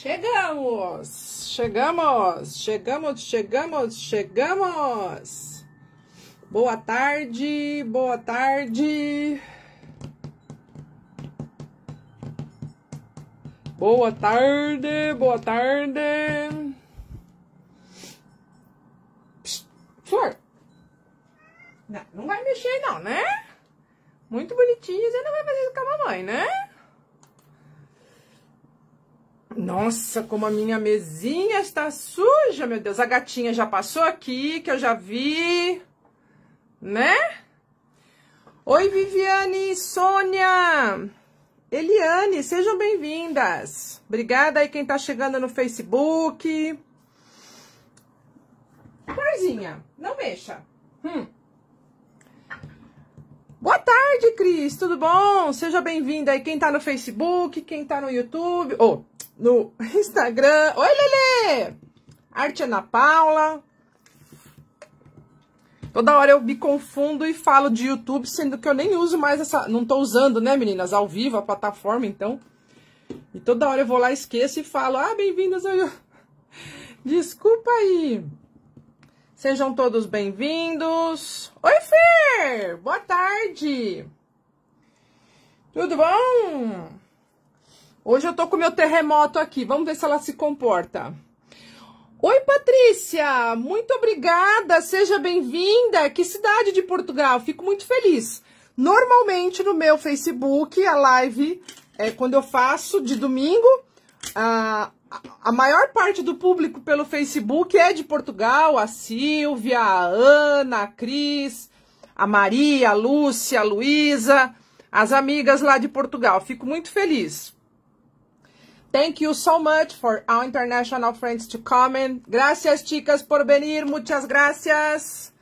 Chegamos! Chegamos! Chegamos, chegamos, chegamos! Boa tarde, boa tarde! Boa tarde, boa tarde! Psst, flor! Não, não vai mexer não, né? Muito bonitinho, você não vai fazer isso com a mamãe, né? Nossa, como a minha mesinha está suja, meu Deus. A gatinha já passou aqui, que eu já vi, né? Oi, Viviane, Sônia, Eliane, sejam bem-vindas. Obrigada aí quem tá chegando no Facebook. Marzinha, não mexa. Hum. Boa tarde, Cris, tudo bom? Seja bem-vinda aí quem tá no Facebook, quem tá no YouTube. Oh, no Instagram. Oi, Lele! Arte Ana Paula. Toda hora eu me confundo e falo de YouTube, sendo que eu nem uso mais essa. Não tô usando, né, meninas? Ao vivo, a plataforma, então. E toda hora eu vou lá, esqueço e falo: Ah, bem-vindas ao. Desculpa aí. Sejam todos bem-vindos. Oi, Fer! Boa tarde! Tudo bom? Hoje eu tô com meu terremoto aqui. Vamos ver se ela se comporta. Oi, Patrícia! Muito obrigada! Seja bem-vinda! Que cidade de Portugal! Fico muito feliz. Normalmente no meu Facebook, a live é quando eu faço de domingo. A, a maior parte do público pelo Facebook é de Portugal. A Silvia, a Ana, a Cris, a Maria, a Lúcia, a Luísa, as amigas lá de Portugal. Fico muito feliz. Thank you so much for our international friends to in. Gracias, chicas, por venir. Muitas gracias.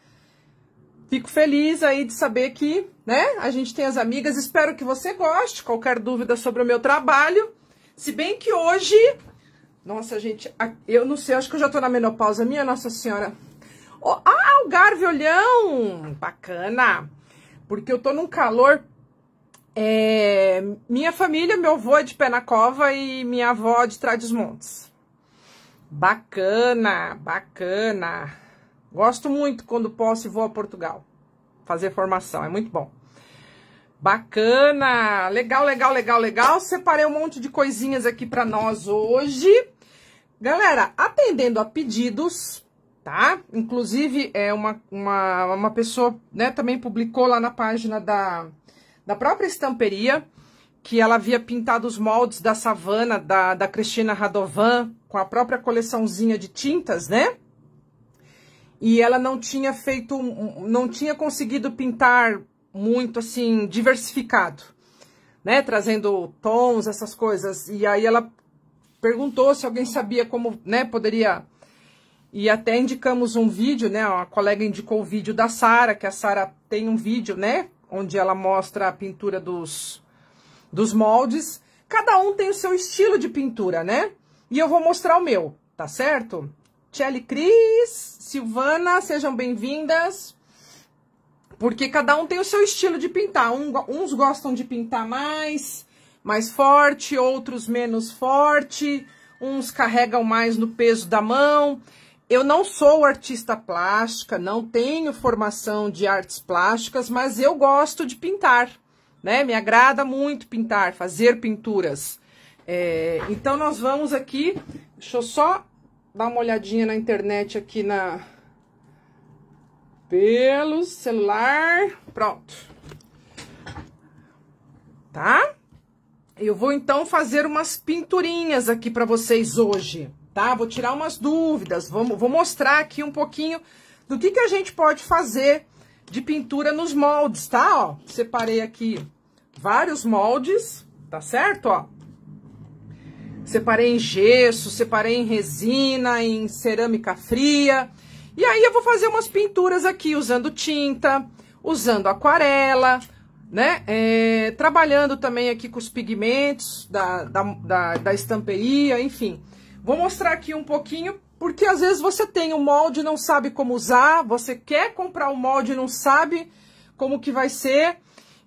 Fico feliz aí de saber que, né, a gente tem as amigas. Espero que você goste. Qualquer dúvida sobre o meu trabalho. Se bem que hoje... Nossa, gente, eu não sei, acho que eu já tô na menopausa. Minha Nossa Senhora. Oh, ah, o Olhão! Bacana! Porque eu tô num calor é, minha família, meu avô é de Penacova e minha avó é de trás montes Bacana, bacana. Gosto muito quando posso e vou a Portugal fazer formação, é muito bom. Bacana, legal, legal, legal, legal. Separei um monte de coisinhas aqui para nós hoje. Galera, atendendo a pedidos, tá? Inclusive, é uma, uma, uma pessoa, né, também publicou lá na página da, da própria estamperia, que ela havia pintado os moldes da Savana, da, da Cristina Radovan, com a própria coleçãozinha de tintas, né? E ela não tinha feito, não tinha conseguido pintar muito, assim, diversificado, né? Trazendo tons, essas coisas. E aí ela perguntou se alguém sabia como, né, poderia... E até indicamos um vídeo, né? A colega indicou o vídeo da Sara, que a Sara tem um vídeo, né? onde ela mostra a pintura dos, dos moldes. Cada um tem o seu estilo de pintura, né? E eu vou mostrar o meu, tá certo? Tchelle Cris, Silvana, sejam bem-vindas. Porque cada um tem o seu estilo de pintar. Um, uns gostam de pintar mais, mais forte, outros menos forte. Uns carregam mais no peso da mão. Eu não sou artista plástica, não tenho formação de artes plásticas, mas eu gosto de pintar, né? Me agrada muito pintar, fazer pinturas. É, então, nós vamos aqui, deixa eu só dar uma olhadinha na internet aqui na... Pelo celular, pronto. Tá? Eu vou, então, fazer umas pinturinhas aqui para vocês hoje tá? Vou tirar umas dúvidas, vou, vou mostrar aqui um pouquinho do que, que a gente pode fazer de pintura nos moldes, tá? Ó, separei aqui vários moldes, tá certo? Ó, separei em gesso, separei em resina, em cerâmica fria. E aí eu vou fazer umas pinturas aqui usando tinta, usando aquarela, né? É, trabalhando também aqui com os pigmentos da, da, da, da estamperia, enfim. Vou mostrar aqui um pouquinho, porque às vezes você tem o um molde e não sabe como usar, você quer comprar o um molde e não sabe como que vai ser.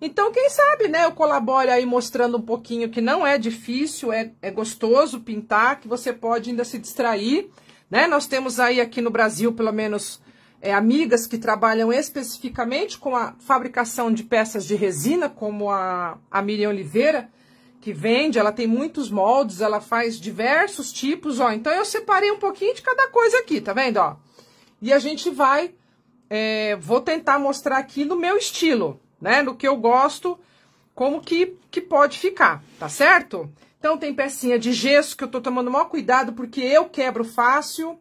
Então, quem sabe, né, eu colabore aí mostrando um pouquinho que não é difícil, é, é gostoso pintar, que você pode ainda se distrair, né? Nós temos aí aqui no Brasil, pelo menos, é, amigas que trabalham especificamente com a fabricação de peças de resina, como a, a Miriam Oliveira, que vende, ela tem muitos moldes, ela faz diversos tipos, ó. Então, eu separei um pouquinho de cada coisa aqui, tá vendo, ó? E a gente vai, é, vou tentar mostrar aqui no meu estilo, né? No que eu gosto, como que, que pode ficar, tá certo? Então, tem pecinha de gesso que eu tô tomando o maior cuidado, porque eu quebro fácil.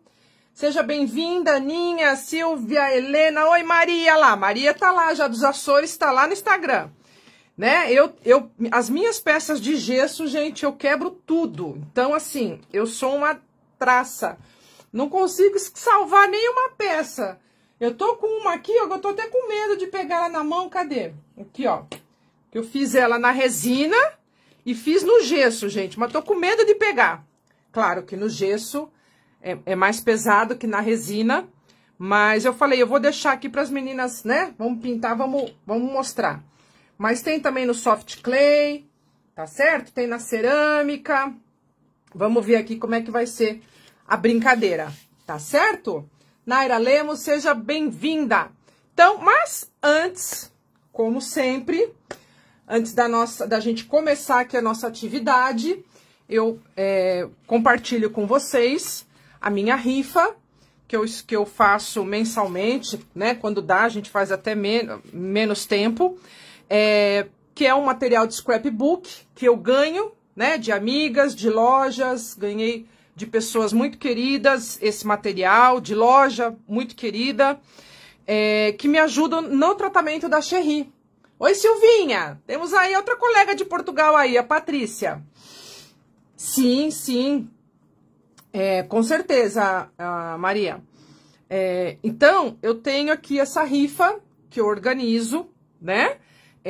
Seja bem-vinda, Aninha, Silvia, Helena. Oi, Maria lá. Maria tá lá já dos Açores, tá lá no Instagram né? Eu, eu, as minhas peças de gesso, gente, eu quebro tudo. Então, assim, eu sou uma traça. Não consigo salvar nenhuma peça. Eu tô com uma aqui, ó, eu tô até com medo de pegar ela na mão, cadê? Aqui, ó. Eu fiz ela na resina e fiz no gesso, gente, mas tô com medo de pegar. Claro que no gesso é, é mais pesado que na resina, mas eu falei, eu vou deixar aqui para as meninas, né? Vamos pintar, vamos, vamos mostrar. Mas tem também no soft clay, tá certo? Tem na cerâmica. Vamos ver aqui como é que vai ser a brincadeira, tá certo? Naira Lemos, seja bem-vinda. Então, mas antes, como sempre, antes da nossa, da gente começar aqui a nossa atividade, eu é, compartilho com vocês a minha rifa que eu, que eu faço mensalmente, né? Quando dá, a gente faz até men menos tempo é, que é um material de scrapbook que eu ganho, né, de amigas, de lojas, ganhei de pessoas muito queridas esse material, de loja muito querida, é, que me ajudam no tratamento da Xerri. Oi, Silvinha! Temos aí outra colega de Portugal aí, a Patrícia. Sim, sim. É, com certeza, Maria. É, então, eu tenho aqui essa rifa que eu organizo, né?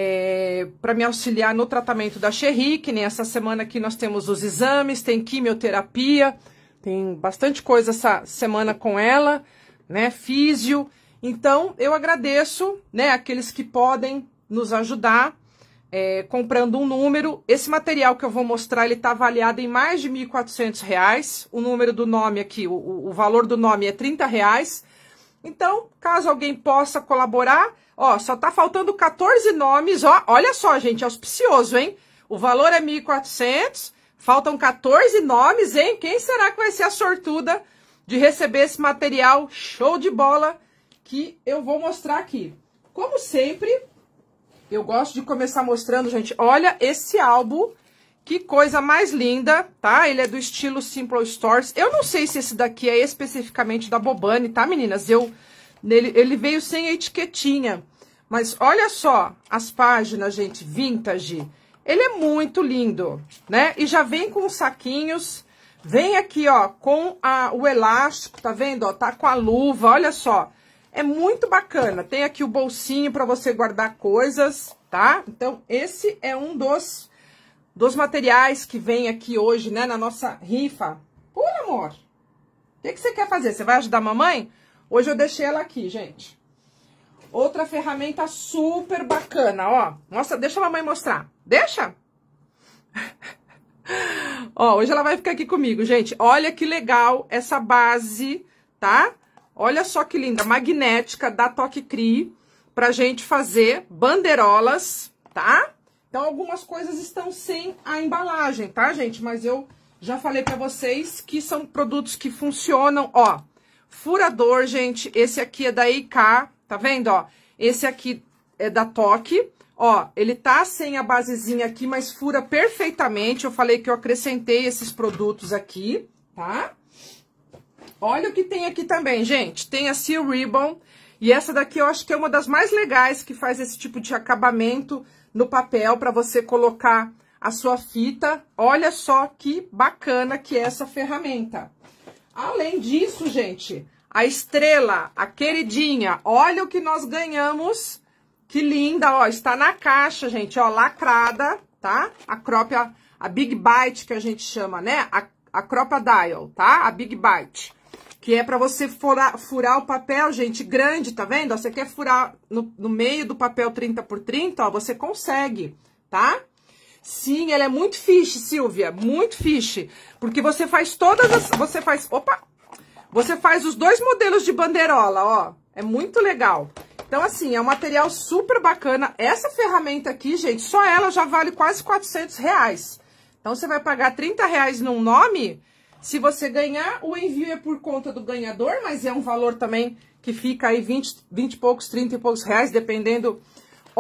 é, para me auxiliar no tratamento da Xerri, nem essa semana aqui nós temos os exames, tem quimioterapia, tem bastante coisa essa semana com ela, né, físio. Então, eu agradeço, né, aqueles que podem nos ajudar é, comprando um número. Esse material que eu vou mostrar, ele está avaliado em mais de R$ 1.400. O número do nome aqui, o, o valor do nome é R$ 30. Reais. Então, caso alguém possa colaborar Ó, só tá faltando 14 nomes, ó. Olha só, gente, é auspicioso, hein? O valor é 1.400, faltam 14 nomes, hein? Quem será que vai ser a sortuda de receber esse material show de bola que eu vou mostrar aqui? Como sempre, eu gosto de começar mostrando, gente, olha esse álbum, que coisa mais linda, tá? Ele é do estilo Simple Stores. Eu não sei se esse daqui é especificamente da Bobani, tá, meninas? Eu ele, ele veio sem a etiquetinha. Mas olha só as páginas, gente, vintage. Ele é muito lindo, né? E já vem com saquinhos. Vem aqui, ó, com a, o elástico, tá vendo? Ó, tá com a luva, olha só. É muito bacana. Tem aqui o bolsinho para você guardar coisas, tá? Então, esse é um dos, dos materiais que vem aqui hoje, né, na nossa rifa. Pô, amor, o que, que você quer fazer? Você vai ajudar a mamãe? Hoje eu deixei ela aqui, gente. Outra ferramenta super bacana, ó. Nossa, deixa a mamãe mostrar. Deixa! ó, hoje ela vai ficar aqui comigo, gente. Olha que legal essa base, tá? Olha só que linda, magnética da Toque Cri, pra gente fazer banderolas, tá? Então, algumas coisas estão sem a embalagem, tá, gente? Mas eu já falei pra vocês que são produtos que funcionam, ó. Furador, gente, esse aqui é da IK, tá vendo, ó? Esse aqui é da Toque, ó, ele tá sem a basezinha aqui, mas fura perfeitamente. Eu falei que eu acrescentei esses produtos aqui, tá? Olha o que tem aqui também, gente. Tem a Seal Ribbon, e essa daqui eu acho que é uma das mais legais, que faz esse tipo de acabamento no papel para você colocar a sua fita. Olha só que bacana que é essa ferramenta. Além disso, gente, a estrela, a queridinha, olha o que nós ganhamos. Que linda, ó, está na caixa, gente, ó, lacrada, tá? A crópia, a Big Bite que a gente chama, né? A, a crópia Dial, tá? A Big Bite. Que é para você furar, furar o papel, gente, grande, tá vendo? você quer furar no, no meio do papel 30 por 30, ó, você consegue, tá? Sim, ela é muito fiche, Silvia, muito fiche, porque você faz todas as, você faz, opa, você faz os dois modelos de banderola, ó, é muito legal. Então, assim, é um material super bacana. Essa ferramenta aqui, gente, só ela já vale quase 400 reais. Então, você vai pagar 30 reais num nome, se você ganhar, o envio é por conta do ganhador, mas é um valor também que fica aí 20, 20 e poucos, 30 e poucos reais, dependendo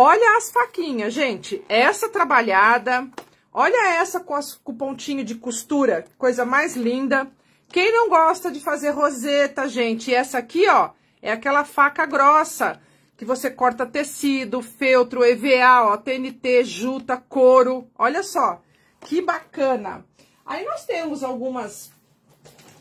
Olha as faquinhas, gente. Essa trabalhada. Olha essa com, as, com pontinho de costura. Coisa mais linda. Quem não gosta de fazer roseta, gente? Essa aqui, ó, é aquela faca grossa. Que você corta tecido, feltro, EVA, ó, TNT, juta, couro. Olha só. Que bacana. Aí nós temos algumas...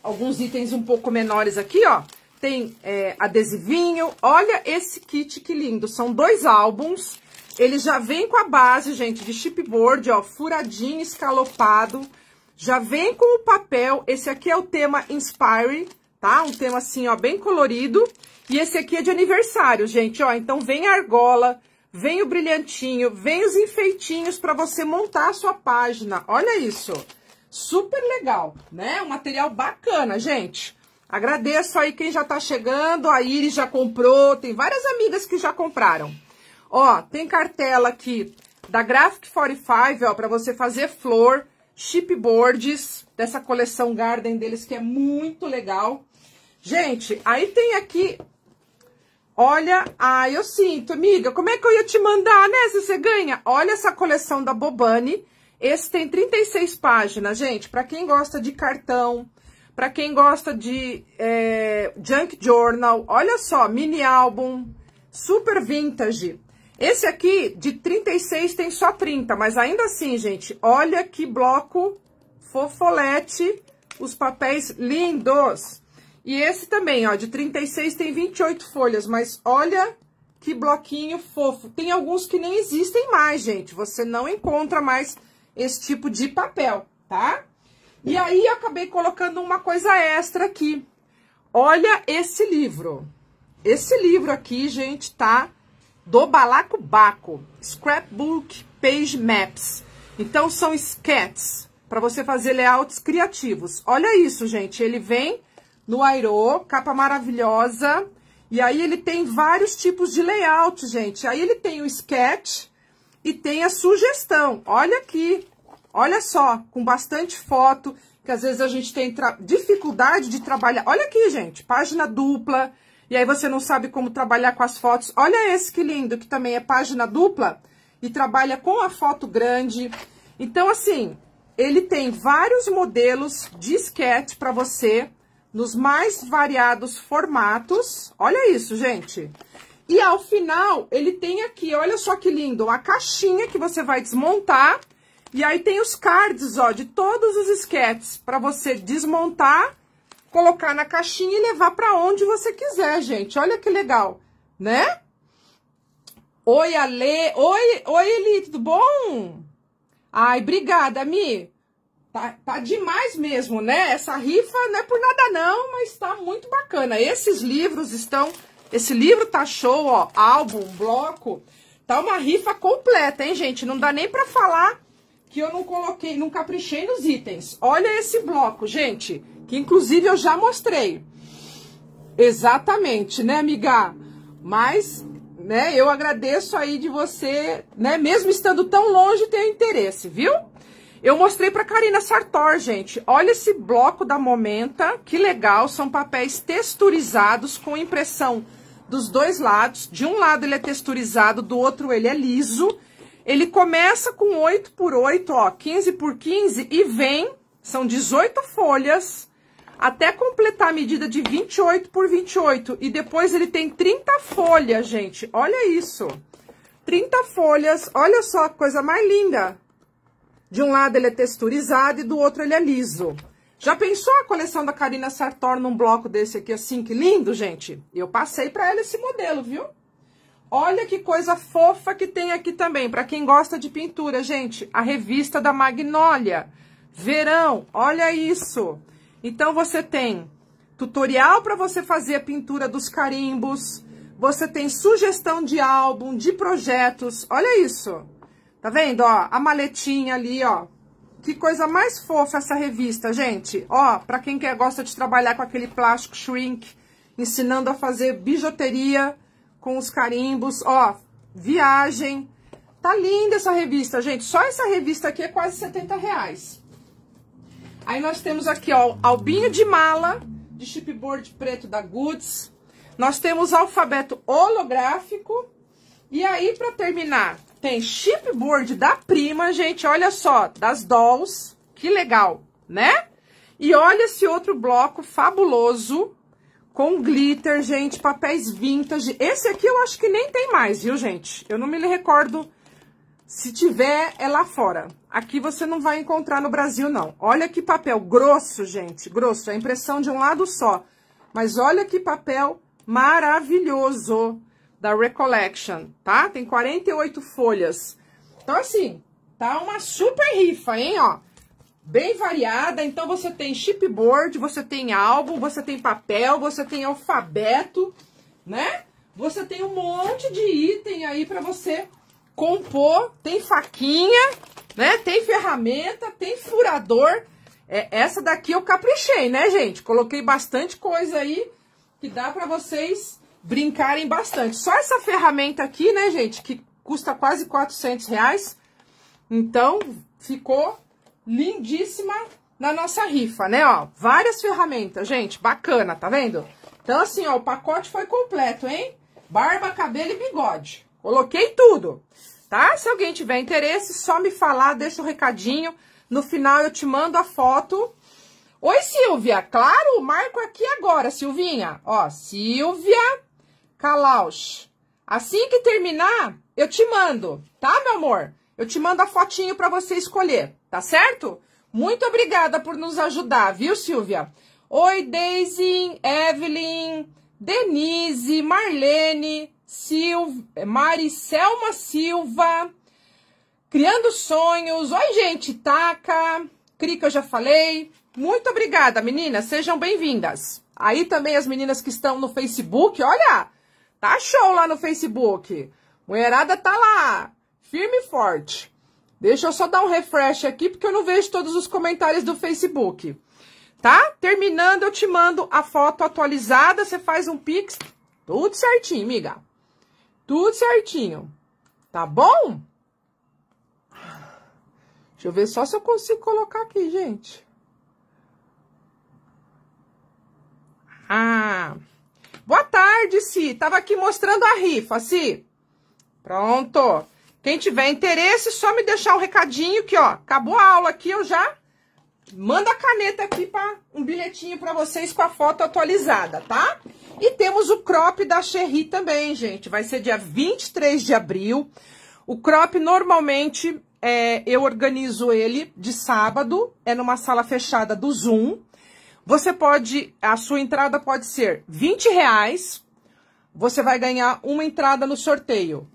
Alguns itens um pouco menores aqui, ó tem é, adesivinho. Olha esse kit que lindo, são dois álbuns. Ele já vem com a base, gente, de chipboard, ó, furadinho, escalopado. Já vem com o papel, esse aqui é o tema Inspire, tá? Um tema assim, ó, bem colorido. E esse aqui é de aniversário, gente, ó. Então vem a argola, vem o brilhantinho, vem os enfeitinhos para você montar a sua página. Olha isso, super legal, né? Um material bacana, gente. Agradeço aí quem já tá chegando, a Iris já comprou, tem várias amigas que já compraram. Ó, tem cartela aqui da Graphic 45, ó, para você fazer flor, chipboards dessa coleção Garden deles que é muito legal. Gente, aí tem aqui Olha, ai, eu sinto, amiga, como é que eu ia te mandar, né, se você ganha? Olha essa coleção da Bobani, esse tem 36 páginas, gente, para quem gosta de cartão, para quem gosta de é, junk journal, olha só, mini álbum, super vintage. Esse aqui, de 36, tem só 30, mas ainda assim, gente, olha que bloco fofolete, os papéis lindos. E esse também, ó, de 36 tem 28 folhas, mas olha que bloquinho fofo. Tem alguns que nem existem mais, gente, você não encontra mais esse tipo de papel, tá? E aí, eu acabei colocando uma coisa extra aqui. Olha esse livro. Esse livro aqui, gente, tá do Balacobaco. Scrapbook Page Maps. Então, são sketches para você fazer layouts criativos. Olha isso, gente. Ele vem no Airo, capa maravilhosa. E aí, ele tem vários tipos de layout, gente. Aí, ele tem o sketch e tem a sugestão. Olha aqui. Olha só, com bastante foto, que às vezes a gente tem dificuldade de trabalhar. Olha aqui, gente, página dupla, e aí você não sabe como trabalhar com as fotos. Olha esse que lindo, que também é página dupla e trabalha com a foto grande. Então, assim, ele tem vários modelos de sketch para você, nos mais variados formatos. Olha isso, gente. E ao final, ele tem aqui, olha só que lindo, a caixinha que você vai desmontar e aí tem os cards, ó, de todos os esquetes para você desmontar, colocar na caixinha e levar para onde você quiser, gente. Olha que legal, né? Oi, Ale. Oi, oi, Eli, tudo bom? Ai, obrigada, Mi. Tá, tá demais mesmo, né? Essa rifa não é por nada não, mas tá muito bacana. Esses livros estão... Esse livro tá show, ó. Álbum, bloco. Tá uma rifa completa, hein, gente? Não dá nem pra falar que eu não coloquei, não caprichei nos itens. Olha esse bloco, gente, que inclusive eu já mostrei. Exatamente, né, amiga? Mas, né, eu agradeço aí de você, né, mesmo estando tão longe, ter interesse, viu? Eu mostrei para Karina Sartor, gente. Olha esse bloco da Momenta, que legal. São papéis texturizados com impressão dos dois lados. De um lado ele é texturizado, do outro ele é liso. Ele começa com 8 por 8, ó, 15 por 15 e vem, são 18 folhas, até completar a medida de 28 por 28. E depois ele tem 30 folhas, gente. Olha isso. 30 folhas, olha só a coisa mais linda. De um lado ele é texturizado e do outro ele é liso. Já pensou a coleção da Karina Sartor num bloco desse aqui assim? Que lindo, gente! Eu passei para ela esse modelo, viu? Olha que coisa fofa que tem aqui também, para quem gosta de pintura, gente, a revista da Magnólia, verão, olha isso. Então você tem tutorial para você fazer a pintura dos carimbos, você tem sugestão de álbum, de projetos, olha isso. Tá vendo, ó, a maletinha ali, ó. Que coisa mais fofa essa revista, gente. Ó, para quem quer, gosta de trabalhar com aquele plástico shrink, ensinando a fazer bijuteria, com os carimbos, ó, viagem. Tá linda essa revista, gente. Só essa revista aqui é quase 70 reais. Aí nós temos aqui, ó, albinho de mala, de chipboard preto da Goods. Nós temos alfabeto holográfico. E aí, para terminar, tem chipboard da Prima, gente. Olha só, das Dolls. Que legal, né? E olha esse outro bloco fabuloso com glitter, gente, papéis vintage. Esse aqui eu acho que nem tem mais, viu, gente? Eu não me recordo. Se tiver, é lá fora. Aqui você não vai encontrar no Brasil, não. Olha que papel grosso, gente, grosso. É impressão de um lado só. Mas olha que papel maravilhoso da Recollection, tá? Tem 48 folhas. Então, assim, tá uma super rifa, hein, ó bem variada. Então, você tem chipboard, você tem álbum, você tem papel, você tem alfabeto, né? Você tem um monte de item aí para você compor. Tem faquinha, né? Tem ferramenta, tem furador. É, essa daqui eu caprichei, né, gente? Coloquei bastante coisa aí que dá para vocês brincarem bastante. Só essa ferramenta aqui, né, gente, que custa quase 400 reais. Então, ficou lindíssima na nossa rifa, né? Ó, várias ferramentas, gente, bacana, tá vendo? Então, assim, ó, o pacote foi completo, hein? Barba, cabelo e bigode. Coloquei tudo, tá? Se alguém tiver interesse, só me falar, deixa o um recadinho. No final eu te mando a foto. Oi, Silvia. Claro, marco aqui agora, Silvinha. Ó, Silvia Calauch. Assim que terminar, eu te mando, tá, meu amor? Eu te mando a fotinho para você escolher. Tá certo? Muito obrigada por nos ajudar, viu, Silvia? Oi, Daisy, Evelyn, Denise, Marlene, Sil... Eh, Maricelma Silva, Criando Sonhos. Oi, gente, Taca, Crica, eu já falei. Muito obrigada, meninas, sejam bem-vindas. Aí também as meninas que estão no Facebook, olha, tá show lá no Facebook. Mulherada tá lá, firme e forte. Deixa eu só dar um refresh aqui, porque eu não vejo todos os comentários do Facebook. Tá? Terminando, eu te mando a foto atualizada, você faz um pix, tudo certinho, miga. Tudo certinho. Tá bom? Deixa eu ver só se eu consigo colocar aqui, gente. Ah, boa tarde, Si. Tava aqui mostrando a rifa, Si. Pronto. Quem tiver interesse, só me deixar um recadinho que, ó, acabou a aula aqui, eu já mando a caneta aqui para um bilhetinho para vocês com a foto atualizada, tá? E temos o crop da Cherry também, gente. Vai ser dia 23 de abril. O crop normalmente é, eu organizo ele de sábado, é numa sala fechada do Zoom. Você pode, a sua entrada pode ser 20 reais. Você vai ganhar uma entrada no sorteio.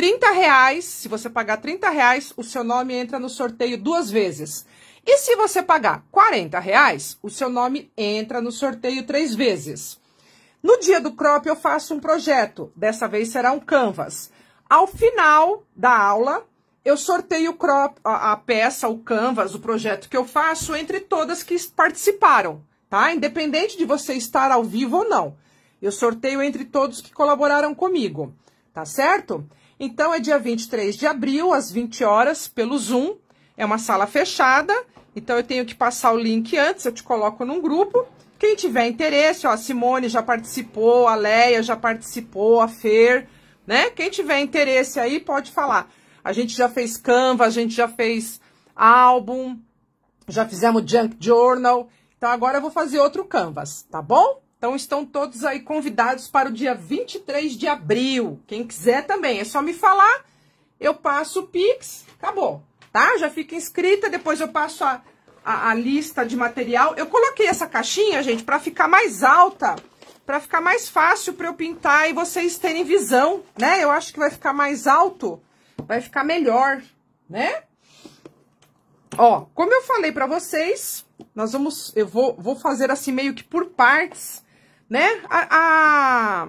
30 reais, se você pagar 30 reais, o seu nome entra no sorteio duas vezes. E se você pagar 40 reais, o seu nome entra no sorteio três vezes. No dia do crop eu faço um projeto, dessa vez será um canvas. Ao final da aula, eu sorteio o crop, a, a peça, o canvas, o projeto que eu faço entre todas que participaram, tá? Independente de você estar ao vivo ou não. Eu sorteio entre todos que colaboraram comigo, tá certo? Então, é dia 23 de abril, às 20 horas, pelo Zoom. É uma sala fechada, então eu tenho que passar o link antes, eu te coloco num grupo. Quem tiver interesse, ó, a Simone já participou, a Leia já participou, a Fer, né? Quem tiver interesse aí, pode falar. A gente já fez Canva, a gente já fez álbum, já fizemos Junk Journal. Então agora eu vou fazer outro Canvas, tá bom? Então estão todos aí convidados para o dia 23 de abril. Quem quiser também, é só me falar, eu passo o Pix, acabou, tá? Já fica inscrita, depois eu passo a, a, a lista de material. Eu coloquei essa caixinha, gente, para ficar mais alta, para ficar mais fácil para eu pintar e vocês terem visão, né? Eu acho que vai ficar mais alto, vai ficar melhor, né? Ó, como eu falei para vocês, nós vamos, eu vou, vou fazer assim meio que por partes, né? A, a,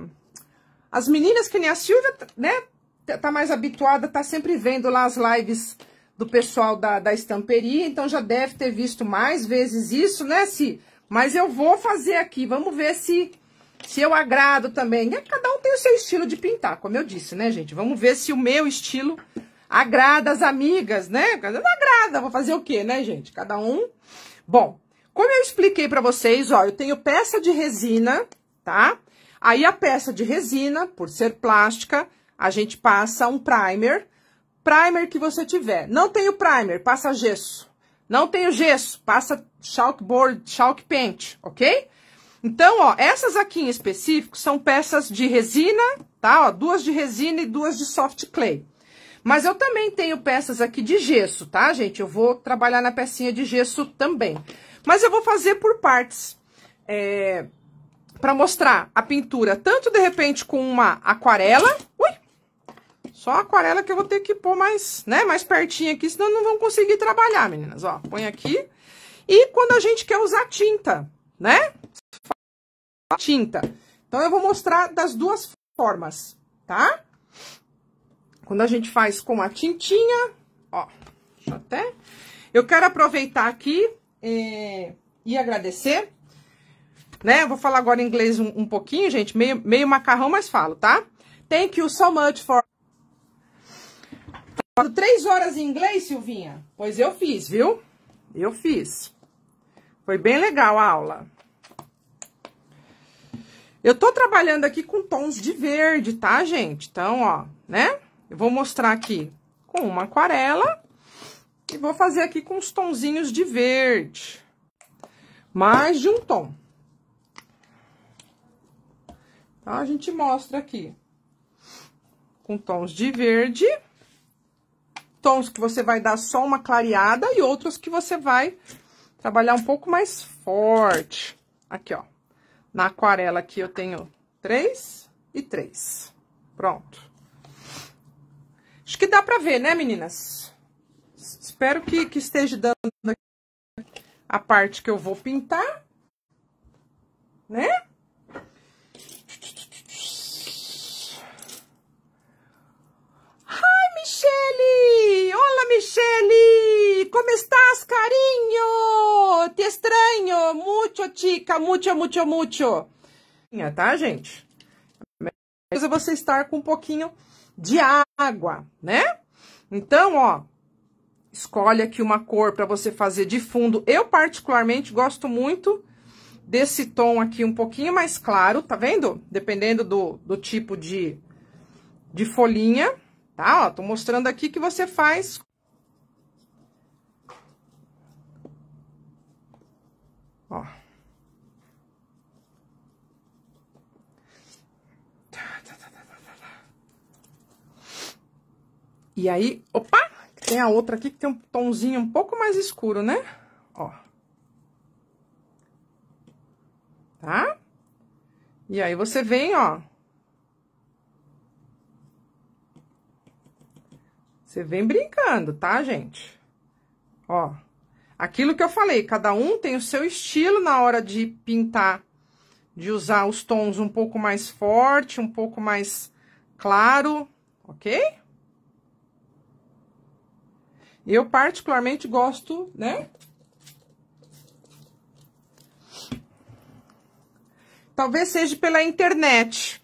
as meninas, que nem a Silvia, né? Tá, tá mais habituada, tá sempre vendo lá as lives do pessoal da, da estamperia, então já deve ter visto mais vezes isso, né, Si? Mas eu vou fazer aqui, vamos ver se, se eu agrado também. É, cada um tem o seu estilo de pintar, como eu disse, né, gente? Vamos ver se o meu estilo agrada as amigas, né? Não agrada, vou fazer o quê, né, gente? Cada um... Bom, como eu expliquei para vocês, ó, eu tenho peça de resina, tá? Aí a peça de resina, por ser plástica, a gente passa um primer, primer que você tiver. Não tenho primer, passa gesso. Não tenho gesso, passa chalkboard, chalk paint, ok? Então, ó, essas aqui em específico são peças de resina, tá? Ó, duas de resina e duas de soft clay. Mas eu também tenho peças aqui de gesso, tá, gente? Eu vou trabalhar na pecinha de gesso também. Mas eu vou fazer por partes. É, para mostrar a pintura, tanto de repente com uma aquarela. Ui! Só aquarela que eu vou ter que pôr mais, né, mais pertinho aqui, senão não vão conseguir trabalhar, meninas. Ó, põe aqui. E quando a gente quer usar tinta, né? Tinta. Então, eu vou mostrar das duas formas, tá? Quando a gente faz com a tintinha, ó, deixa eu até... Eu quero aproveitar aqui é, e agradecer. Né? Eu vou falar agora em inglês um, um pouquinho, gente. Meio, meio macarrão, mas falo, tá? Thank you so much for... Três horas em inglês, Silvinha? Pois eu fiz, viu? Eu fiz. Foi bem legal a aula. Eu tô trabalhando aqui com tons de verde, tá, gente? Então, ó, né? Eu vou mostrar aqui com uma aquarela. E vou fazer aqui com os tonzinhos de verde. Mais de um tom. Então, A gente mostra aqui. Com tons de verde. Tons que você vai dar só uma clareada e outros que você vai trabalhar um pouco mais forte. Aqui, ó. Na aquarela aqui eu tenho três e três. Pronto. Acho que dá pra ver, né, meninas? Espero que, que esteja dando a parte que eu vou pintar, né? Ai, Michele! Olá, Michele! Como estás, carinho? Te estranho! Muito, tica! Muito, muito, muito! Tá, gente? Mas você estar com um pouquinho de água, né? Então, ó, escolhe aqui uma cor para você fazer de fundo. Eu, particularmente, gosto muito desse tom aqui um pouquinho mais claro, tá vendo? Dependendo do, do tipo de, de folhinha, tá? Ó, tô mostrando aqui que você faz... Ó. Tá, tá, tá, e aí, opa! Tem a outra aqui que tem um tomzinho um pouco mais escuro, né? Ó. Tá? E aí, você vem, ó. Você vem brincando, tá, gente? Ó. Aquilo que eu falei, cada um tem o seu estilo na hora de pintar. De usar os tons um pouco mais forte, um pouco mais claro, ok? Eu, particularmente, gosto, né? Talvez seja pela internet.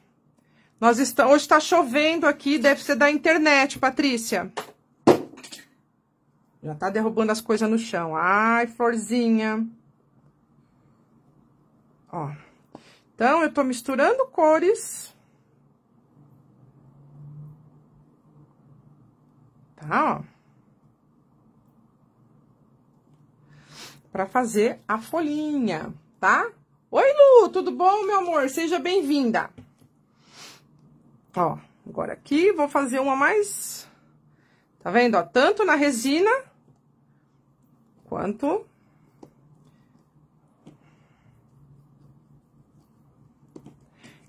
Nós estamos, hoje está chovendo aqui, deve ser da internet, Patrícia. Já tá derrubando as coisas no chão. Ai, florzinha. Ó. Então, eu tô misturando cores. Tá, ó. para fazer a folhinha, tá? Oi, Lu, tudo bom, meu amor? Seja bem-vinda. Tá, ó, agora aqui vou fazer uma mais... Tá vendo, ó? Tanto na resina, quanto...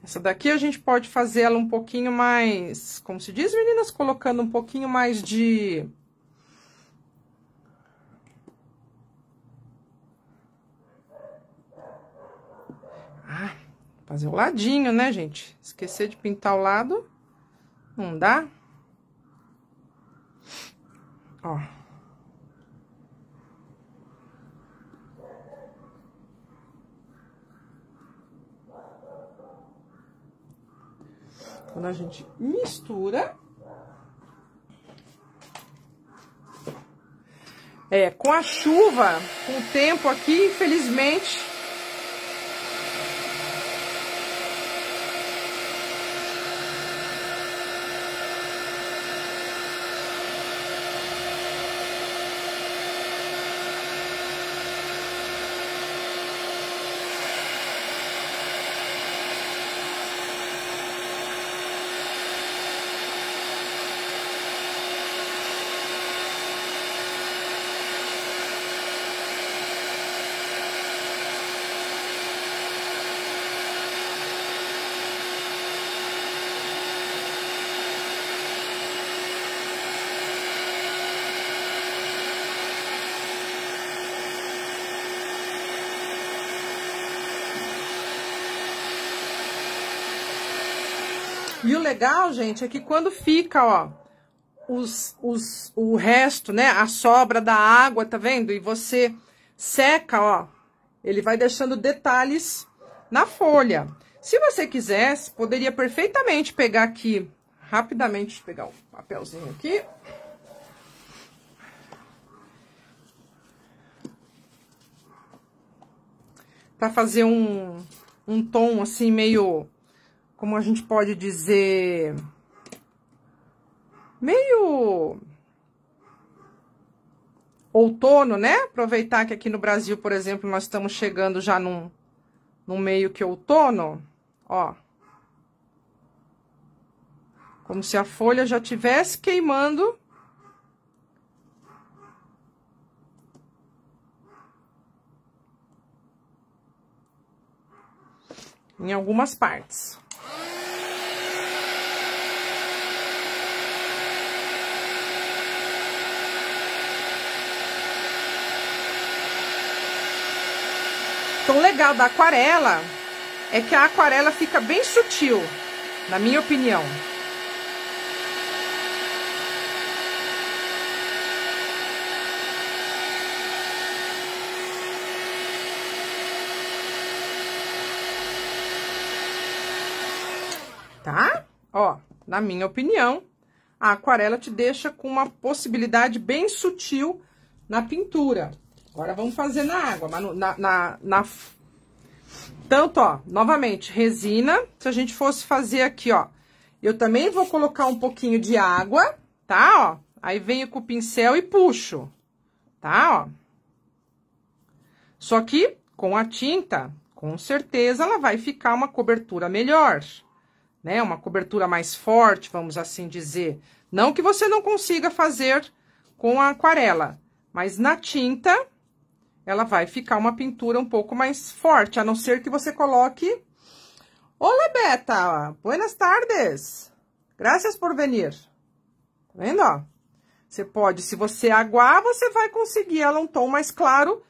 Essa daqui a gente pode fazer ela um pouquinho mais... Como se diz, meninas? Colocando um pouquinho mais de fazer o ladinho, né, gente? Esquecer de pintar o lado, não dá. Ó. Quando a gente mistura... É, com a chuva, com o tempo aqui, infelizmente, E o legal, gente, é que quando fica, ó, os, os, o resto, né, a sobra da água, tá vendo? E você seca, ó, ele vai deixando detalhes na folha. Se você quisesse, poderia perfeitamente pegar aqui, rapidamente, pegar o um papelzinho aqui. Pra fazer um, um tom, assim, meio como a gente pode dizer, meio outono, né? Aproveitar que aqui no Brasil, por exemplo, nós estamos chegando já num, num meio que outono, ó. Como se a folha já tivesse queimando. Em algumas partes. Então, legal da aquarela é que a aquarela fica bem sutil, na minha opinião. tá? Ó, na minha opinião, a aquarela te deixa com uma possibilidade bem sutil na pintura. Agora, vamos fazer na água, mas na, na, na... Tanto, ó, novamente, resina. Se a gente fosse fazer aqui, ó, eu também vou colocar um pouquinho de água, tá, ó? Aí venho com o pincel e puxo, tá, ó? Só que, com a tinta, com certeza, ela vai ficar uma cobertura melhor né? Uma cobertura mais forte, vamos assim dizer. Não que você não consiga fazer com a aquarela, mas na tinta ela vai ficar uma pintura um pouco mais forte, a não ser que você coloque... Olá, Beta! Buenas tardes! Graças por vir. Tá vendo, ó? Você pode, se você aguar, você vai conseguir ela é um tom mais claro,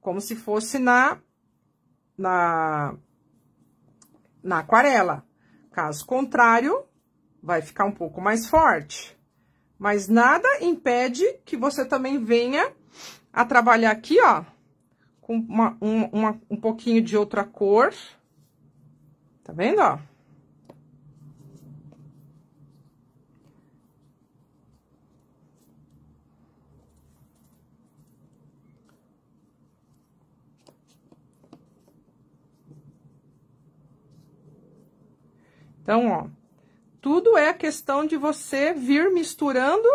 como se fosse na... na... na aquarela, Caso contrário, vai ficar um pouco mais forte. Mas nada impede que você também venha a trabalhar aqui, ó, com uma, um, uma, um pouquinho de outra cor. Tá vendo, ó? Então, ó, tudo é a questão de você vir misturando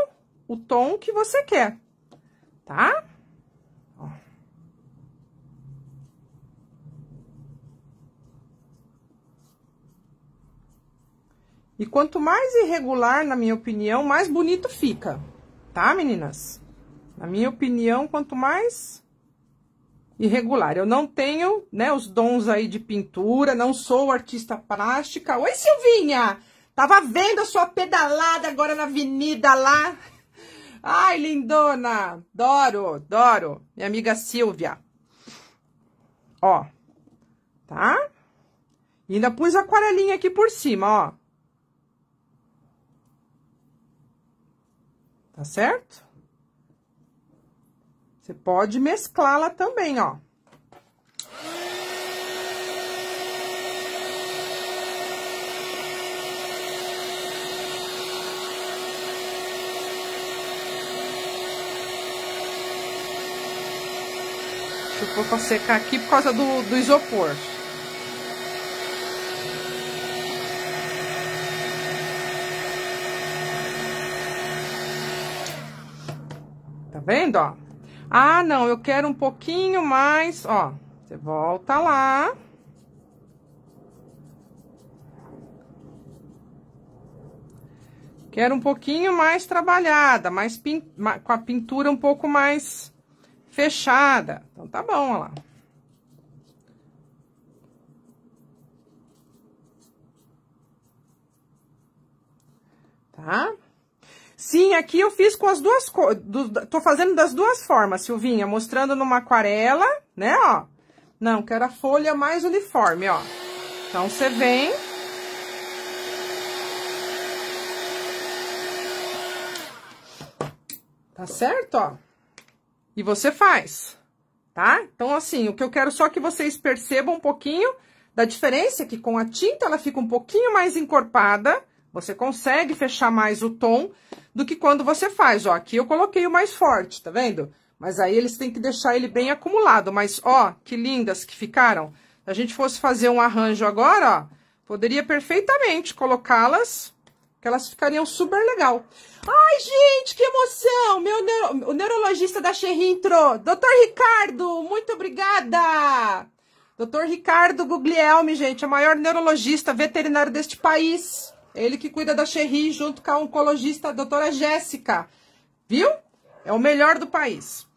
o tom que você quer, tá? Ó. E quanto mais irregular, na minha opinião, mais bonito fica, tá, meninas? Na minha opinião, quanto mais irregular. Eu não tenho, né, os dons aí de pintura, não sou artista plástica. Oi, Silvinha! Tava vendo a sua pedalada agora na avenida lá. Ai, lindona! Doro, Doro, minha amiga Silvia. Ó, tá? E ainda pus aquarelinha aqui por cima, ó. Tá certo? Você pode mesclá-la também, ó. Ficou pra secar aqui por causa do, do isopor. Tá vendo, ó? Ah, não, eu quero um pouquinho mais, ó. Você volta lá. Quero um pouquinho mais trabalhada, mais pin... com a pintura um pouco mais fechada. Então, tá bom, ó lá. Tá? Sim, aqui eu fiz com as duas cores, tô fazendo das duas formas, Silvinha, mostrando numa aquarela, né, ó. Não, quero a folha mais uniforme, ó. Então, você vem... Tá certo, ó? E você faz, tá? Então, assim, o que eu quero só que vocês percebam um pouquinho da diferença é que com a tinta ela fica um pouquinho mais encorpada, você consegue fechar mais o tom, do que quando você faz. Ó, aqui eu coloquei o mais forte, tá vendo? Mas aí eles têm que deixar ele bem acumulado. Mas ó, que lindas que ficaram. Se a gente fosse fazer um arranjo agora, ó, poderia perfeitamente colocá-las, que elas ficariam super legal. Ai, gente, que emoção! Meu neuro, o neurologista da Xerri entrou. Doutor Ricardo, muito obrigada! Doutor Ricardo Guglielmi, gente, é o maior neurologista veterinário deste país. Ele que cuida da Xerri junto com a oncologista a doutora Jéssica. Viu? É o melhor do país.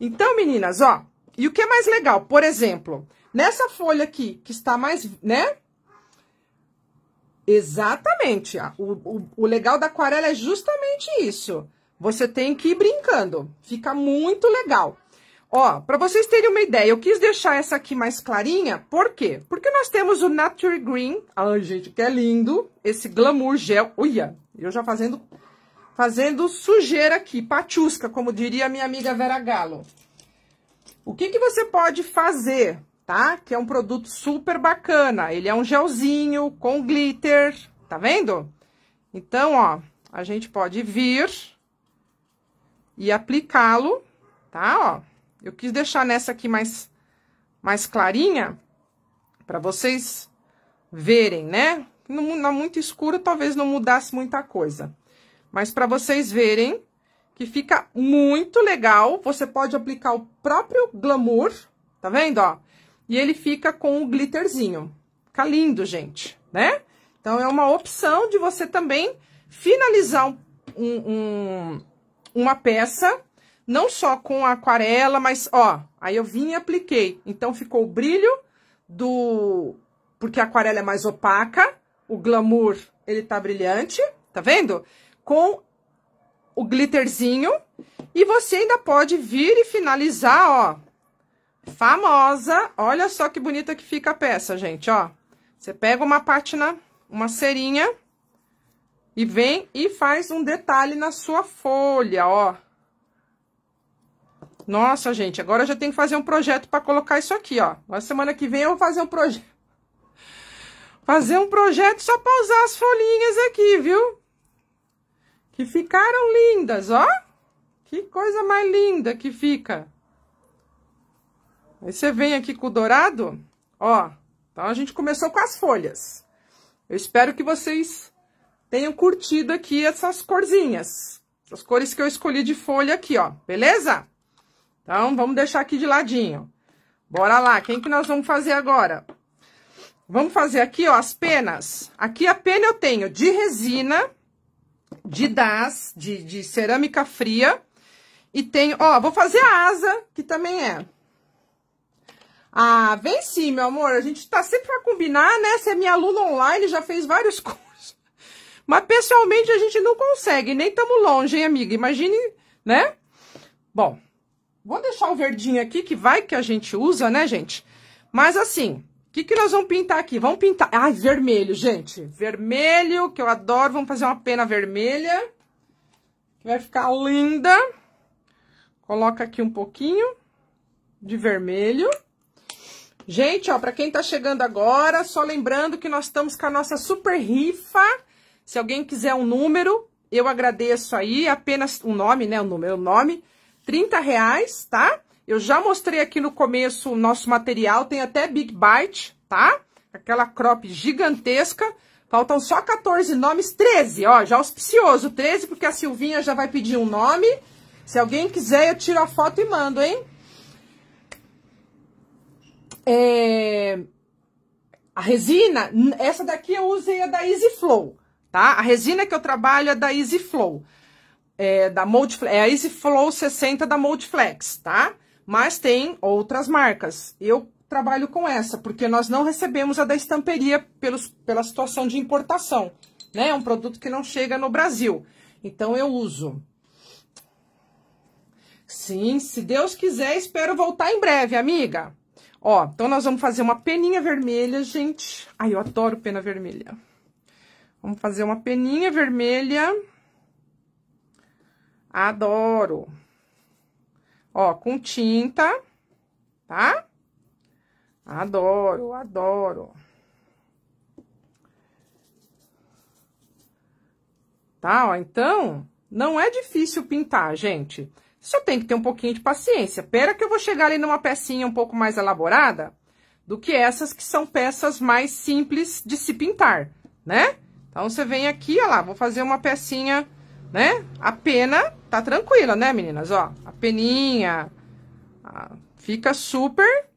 Então, meninas, ó. E o que é mais legal? Por exemplo, nessa folha aqui, que está mais, né? Exatamente. O, o, o legal da aquarela é justamente isso. Você tem que ir brincando. Fica muito legal. Ó, para vocês terem uma ideia, eu quis deixar essa aqui mais clarinha, por quê? Porque nós temos o Nature Green, ai gente, que é lindo, esse Glamour Gel, uia, eu já fazendo, fazendo sujeira aqui, pachusca, como diria minha amiga Vera Galo. O que que você pode fazer, tá? Que é um produto super bacana, ele é um gelzinho com glitter, tá vendo? Então, ó, a gente pode vir e aplicá-lo, tá, ó. Eu quis deixar nessa aqui mais, mais clarinha, para vocês verem, né? Na muito escura, talvez não mudasse muita coisa. Mas para vocês verem que fica muito legal, você pode aplicar o próprio glamour, tá vendo, ó? E ele fica com o glitterzinho. Fica lindo, gente, né? Então, é uma opção de você também finalizar um, um, uma peça não só com a aquarela, mas, ó, aí eu vim e apliquei. Então, ficou o brilho do... Porque a aquarela é mais opaca, o glamour, ele tá brilhante, tá vendo? Com o glitterzinho. E você ainda pode vir e finalizar, ó, famosa. Olha só que bonita que fica a peça, gente, ó. Você pega uma pátina, uma cerinha, e vem e faz um detalhe na sua folha, ó. Nossa, gente, agora eu já tenho que fazer um projeto para colocar isso aqui, ó. Na semana que vem eu vou fazer um projeto. Fazer um projeto só para usar as folhinhas aqui, viu? Que ficaram lindas, ó. Que coisa mais linda que fica. Aí você vem aqui com o dourado, ó. Então, a gente começou com as folhas. Eu espero que vocês tenham curtido aqui essas corzinhas. as cores que eu escolhi de folha aqui, ó. Beleza? Então, vamos deixar aqui de ladinho. Bora lá, quem que nós vamos fazer agora? Vamos fazer aqui, ó, as penas. Aqui a pena eu tenho de resina, de das, de, de cerâmica fria. E tenho, ó, vou fazer a asa, que também é. Ah, vem sim, meu amor. A gente tá sempre pra combinar, né? Você é minha aluna online, já fez vários cursos. Mas pessoalmente a gente não consegue, nem estamos longe, hein, amiga? Imagine, né? Bom, Vou deixar o verdinho aqui, que vai que a gente usa, né, gente? Mas assim, o que, que nós vamos pintar aqui? Vamos pintar... Ai, vermelho, gente. Vermelho, que eu adoro. Vamos fazer uma pena vermelha. Que vai ficar linda. Coloca aqui um pouquinho de vermelho. Gente, ó, pra quem tá chegando agora, só lembrando que nós estamos com a nossa super rifa. Se alguém quiser um número, eu agradeço aí. Apenas o um nome, né? O um número, o um nome 30 reais, tá? Eu já mostrei aqui no começo o nosso material, tem até Big Bite, tá? Aquela crop gigantesca. Faltam só 14 nomes, 13, ó, já auspicioso, 13, porque a Silvinha já vai pedir um nome. Se alguém quiser, eu tiro a foto e mando, hein? É... A resina, essa daqui eu usei a da Easy Flow, tá? A resina que eu trabalho é da Easy Flow é, da Multiflex, é Easy Flow 60 da Multiflex, tá? Mas tem outras marcas. Eu trabalho com essa, porque nós não recebemos a da estamperia pelos, pela situação de importação, né? É um produto que não chega no Brasil. Então, eu uso. Sim, se Deus quiser, espero voltar em breve, amiga. Ó, então nós vamos fazer uma peninha vermelha, gente. Ai, eu adoro pena vermelha. Vamos fazer uma peninha vermelha. Adoro. Ó, com tinta, tá? Adoro, adoro. Tá, ó, então, não é difícil pintar, gente. Só tem que ter um pouquinho de paciência. Pera que eu vou chegar ali numa pecinha um pouco mais elaborada do que essas que são peças mais simples de se pintar, né? Então, você vem aqui, ó lá, vou fazer uma pecinha né? A pena tá tranquila, né, meninas? Ó, a peninha fica super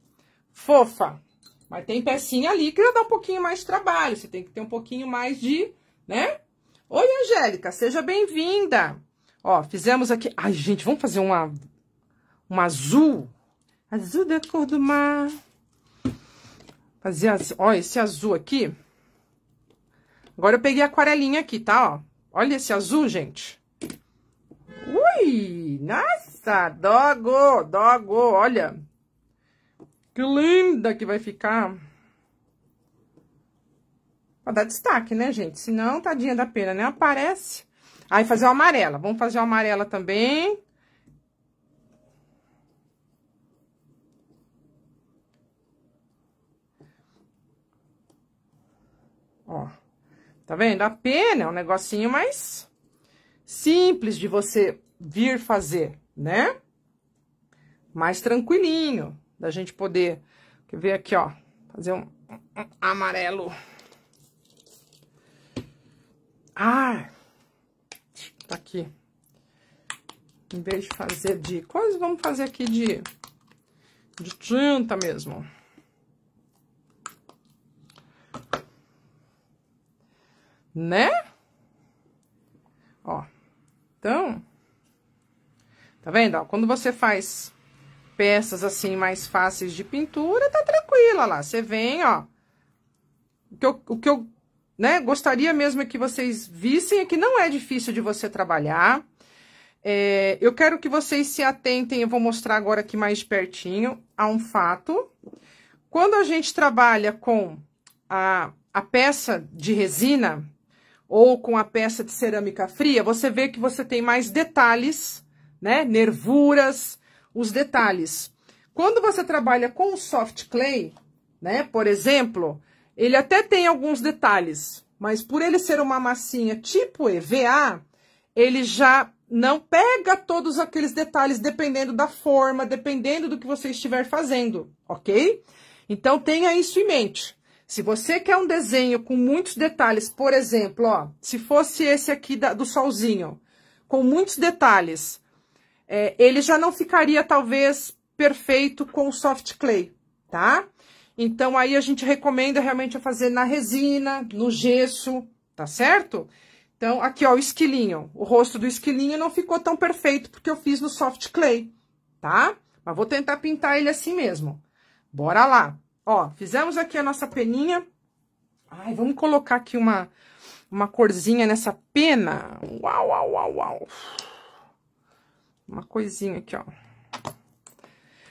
fofa. Mas tem pecinha ali que já dá um pouquinho mais de trabalho. Você tem que ter um pouquinho mais de, né? Oi, Angélica, seja bem-vinda. Ó, fizemos aqui... Ai, gente, vamos fazer uma, uma azul? Azul da cor do mar. Fazer, az... ó, esse azul aqui. Agora eu peguei a aquarelinha aqui, tá, ó? Olha esse azul, gente. Ui, nossa, dogo, dogo, olha. Que linda que vai ficar. Pra dar destaque, né, gente? Senão, tadinha da pena, né? Aparece. Aí, fazer o amarela. Vamos fazer o amarela também. Tá vendo? A pena é um negocinho mais simples de você vir fazer, né? Mais tranquilinho, da gente poder... Quer ver aqui, ó, fazer um, um amarelo. Ah! Tá aqui. Em vez de fazer de... Quase vamos fazer aqui de, de tinta mesmo. né? Ó, então, tá vendo? Ó, quando você faz peças assim mais fáceis de pintura, tá tranquila lá. Você vem, ó, o que eu, o que eu né, gostaria mesmo é que vocês vissem é que não é difícil de você trabalhar. É, eu quero que vocês se atentem, eu vou mostrar agora aqui mais pertinho, a um fato. Quando a gente trabalha com a, a peça de resina, ou com a peça de cerâmica fria, você vê que você tem mais detalhes, né? Nervuras, os detalhes. Quando você trabalha com soft clay, né? Por exemplo, ele até tem alguns detalhes, mas por ele ser uma massinha tipo EVA, ele já não pega todos aqueles detalhes dependendo da forma, dependendo do que você estiver fazendo, ok? Então tenha isso em mente. Se você quer um desenho com muitos detalhes, por exemplo, ó, se fosse esse aqui da, do solzinho, com muitos detalhes, é, ele já não ficaria, talvez, perfeito com o soft clay, tá? Então, aí a gente recomenda realmente fazer na resina, no gesso, tá certo? Então, aqui, ó, o esquilinho. O rosto do esquilinho não ficou tão perfeito porque eu fiz no soft clay, tá? Mas vou tentar pintar ele assim mesmo. Bora lá! Ó, fizemos aqui a nossa peninha. Ai, vamos colocar aqui uma, uma corzinha nessa pena. Uau, uau, uau, uau. Uma coisinha aqui, ó.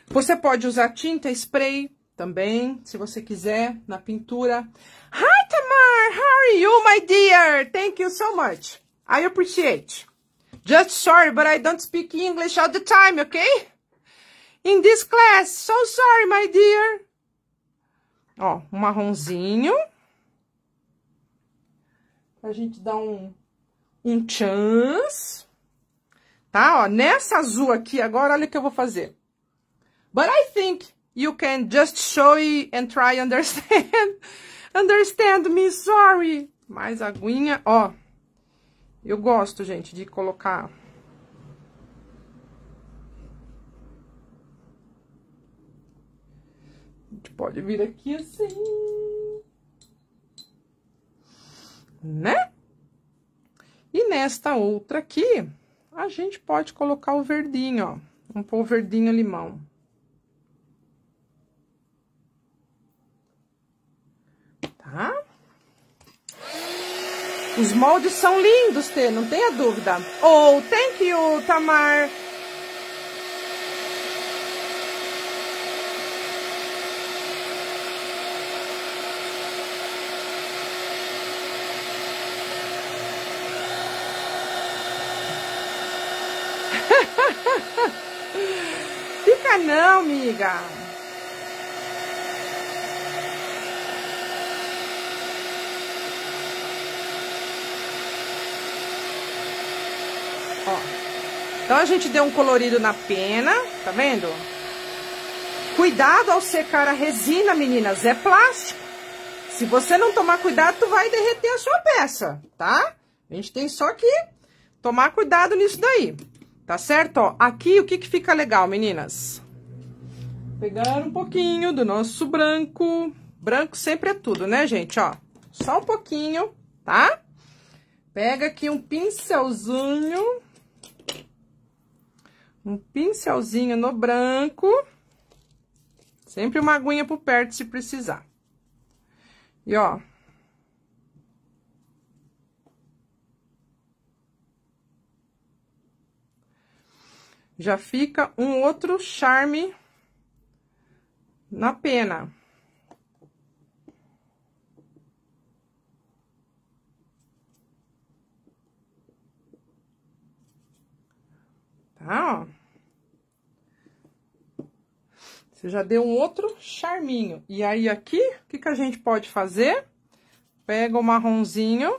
Você pode usar tinta spray também, se você quiser, na pintura. Hi, Tamar! How are you, my dear? Thank you so much. I appreciate. Just sorry, but I don't speak English all the time, okay? In this class, so sorry, my dear. Ó, um marronzinho. a gente dá um, um chance. Tá, ó, nessa azul aqui agora, olha o que eu vou fazer. But I think you can just show it and try understand. understand me, sorry. Mais aguinha, ó. Eu gosto, gente, de colocar pode vir aqui assim. Né? E nesta outra aqui, a gente pode colocar o verdinho, ó. Vamos pôr o verdinho limão. Tá? Os moldes são lindos, Tê, não tenha dúvida. Oh, thank you, Tamar. Ah, não, amiga. Ó. Então a gente deu um colorido na pena, tá vendo? Cuidado ao secar a resina, meninas, é plástico. Se você não tomar cuidado, tu vai derreter a sua peça, tá? A gente tem só que tomar cuidado nisso daí, tá certo? Ó, aqui o que que fica legal, meninas? pegar um pouquinho do nosso branco. Branco sempre é tudo, né, gente? Ó, só um pouquinho, tá? Pega aqui um pincelzinho. Um pincelzinho no branco. Sempre uma aguinha por perto se precisar. E ó. Já fica um outro charme na pena. Tá, ó. Você já deu um outro charminho. E aí, aqui, o que, que a gente pode fazer? Pega o marronzinho...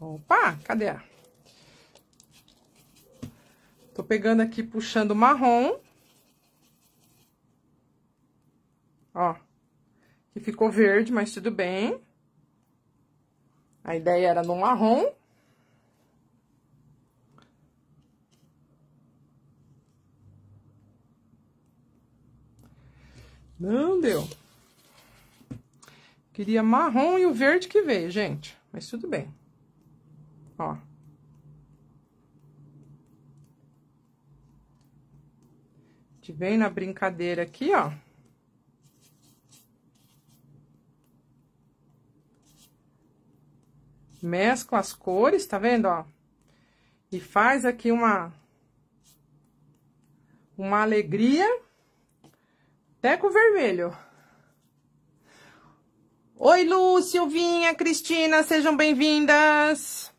Opa, cadê? Tô pegando aqui, puxando marrom. Ó. Que ficou verde, mas tudo bem. A ideia era no marrom. Não deu. Queria marrom e o verde que veio, gente. Mas tudo bem. Ó. gente vem na brincadeira aqui, ó. Mescla as cores, tá vendo, ó? E faz aqui uma... Uma alegria até com vermelho. Oi, Lu, Silvinha, Cristina, sejam bem-vindas.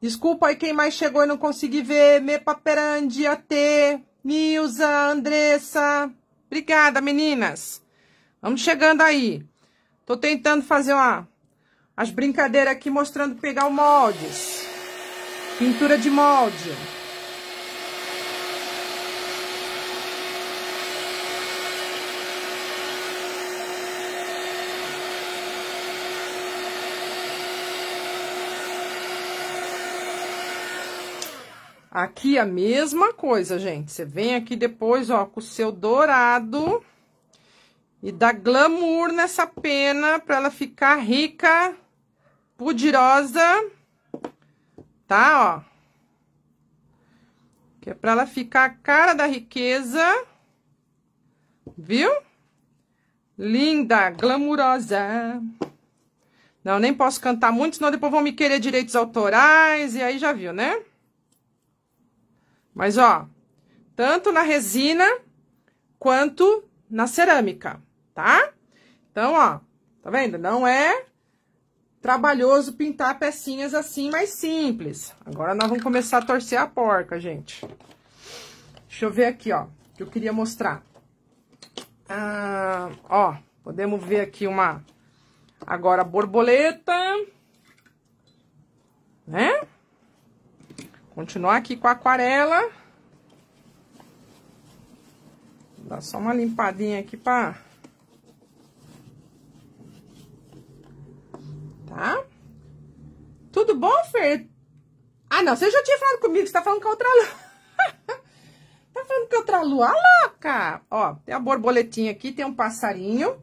Desculpa aí quem mais chegou e não consegui ver. Me paperandi até. Nilza, Andressa. Obrigada, meninas. Vamos chegando aí. Tô tentando fazer uma, as brincadeiras aqui mostrando pegar o moldes. Pintura de molde. Aqui a mesma coisa, gente. Você vem aqui depois, ó, com o seu dourado e dá glamour nessa pena para ela ficar rica, pudirosa, tá, ó. Que é para ela ficar a cara da riqueza, viu? Linda, glamurosa. Não, nem posso cantar muito, senão depois vão me querer direitos autorais, e aí já viu, né? Mas, ó, tanto na resina quanto na cerâmica, tá? Então, ó, tá vendo? Não é trabalhoso pintar pecinhas assim mais simples. Agora nós vamos começar a torcer a porca, gente. Deixa eu ver aqui, ó, que eu queria mostrar. Ah, ó, podemos ver aqui uma... Agora, borboleta, né? Continuar aqui com a aquarela. Dá só uma limpadinha aqui pra... Tá? Tudo bom, Fer? Ah, não, você já tinha falado comigo, você tá falando com a outra lua. tá falando com a outra lua, ah, louca! Ó, tem a borboletinha aqui, tem um passarinho.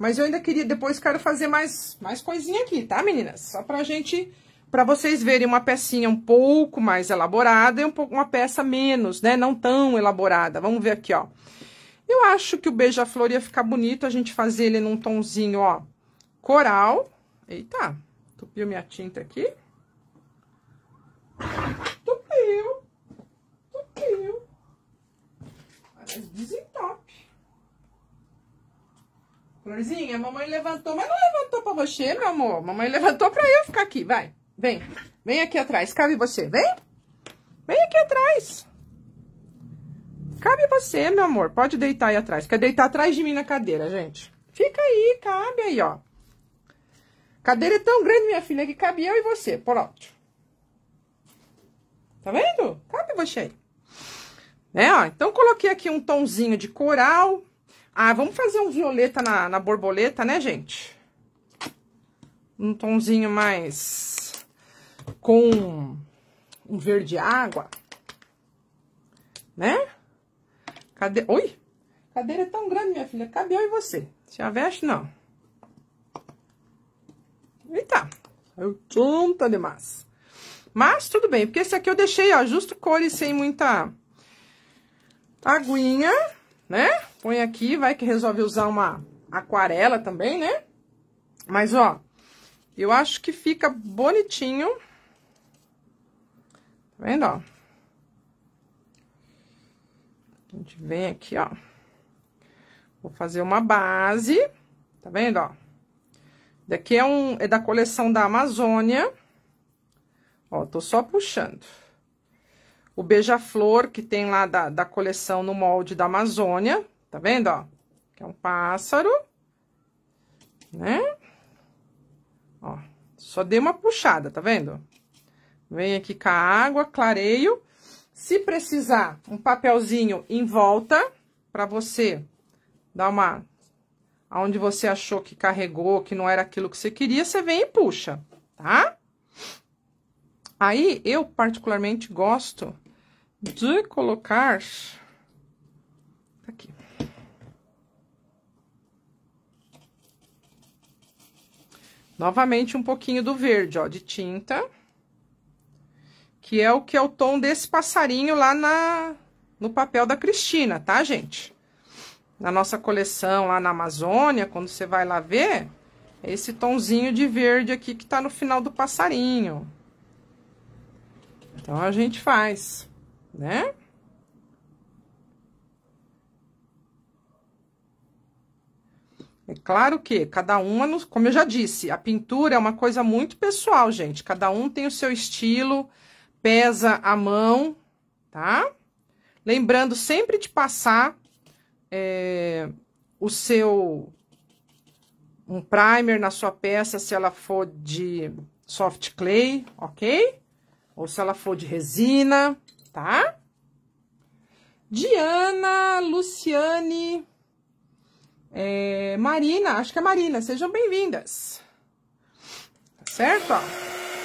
Mas eu ainda queria, depois quero fazer mais, mais coisinha aqui, tá, meninas? Só pra gente para vocês verem uma pecinha um pouco mais elaborada e um pouco, uma peça menos, né? Não tão elaborada. Vamos ver aqui, ó. Eu acho que o beija-flor ia ficar bonito a gente fazer ele num tonzinho, ó, coral. Eita, tupiu minha tinta aqui. Tupiu, tupiu. Desentope. Florzinha, mamãe levantou, mas não levantou pra você, meu amor. Mamãe levantou pra eu ficar aqui, vai. Vem. Vem aqui atrás. Cabe você. Vem. Vem aqui atrás. Cabe você, meu amor. Pode deitar aí atrás. Quer deitar atrás de mim na cadeira, gente? Fica aí, cabe aí, ó. Cadeira é tão grande, minha filha, que cabe eu e você. Pronto. Tá vendo? Cabe você aí. Né, ó. Então, coloquei aqui um tomzinho de coral. Ah, vamos fazer um violeta na, na borboleta, né, gente? Um tomzinho mais com um verde água, né? Cadê? Oi? Cadeira é tão grande, minha filha. Cabe eu e você. Se a veste, não. Eita, eu tonta demais. Mas tudo bem, porque esse aqui eu deixei, ó, justo cores sem muita aguinha, né? Põe aqui, vai que resolve usar uma aquarela também, né? Mas, ó, eu acho que fica bonitinho vendo, ó? A gente vem aqui, ó. Vou fazer uma base, tá vendo, ó? Daqui é um, é da coleção da Amazônia. Ó, tô só puxando. O beija-flor que tem lá da, da coleção no molde da Amazônia, tá vendo, ó? Que é um pássaro, né? Ó, só dei uma puxada, tá vendo? Venho aqui com a água, clareio. Se precisar, um papelzinho em volta para você dar uma... Onde você achou que carregou, que não era aquilo que você queria, você vem e puxa, tá? Aí, eu particularmente gosto de colocar... Tá aqui. Novamente, um pouquinho do verde, ó, de tinta que é o que é o tom desse passarinho lá na, no papel da Cristina, tá, gente? Na nossa coleção lá na Amazônia, quando você vai lá ver, é esse tonzinho de verde aqui que tá no final do passarinho. Então, a gente faz, né? É claro que cada uma, como eu já disse, a pintura é uma coisa muito pessoal, gente. Cada um tem o seu estilo, pesa a mão, tá? Lembrando sempre de passar é, o seu um primer na sua peça, se ela for de soft clay, ok? Ou se ela for de resina, tá? Diana, Luciane, é, Marina, acho que é Marina, sejam bem-vindas. Tá certo? Ó.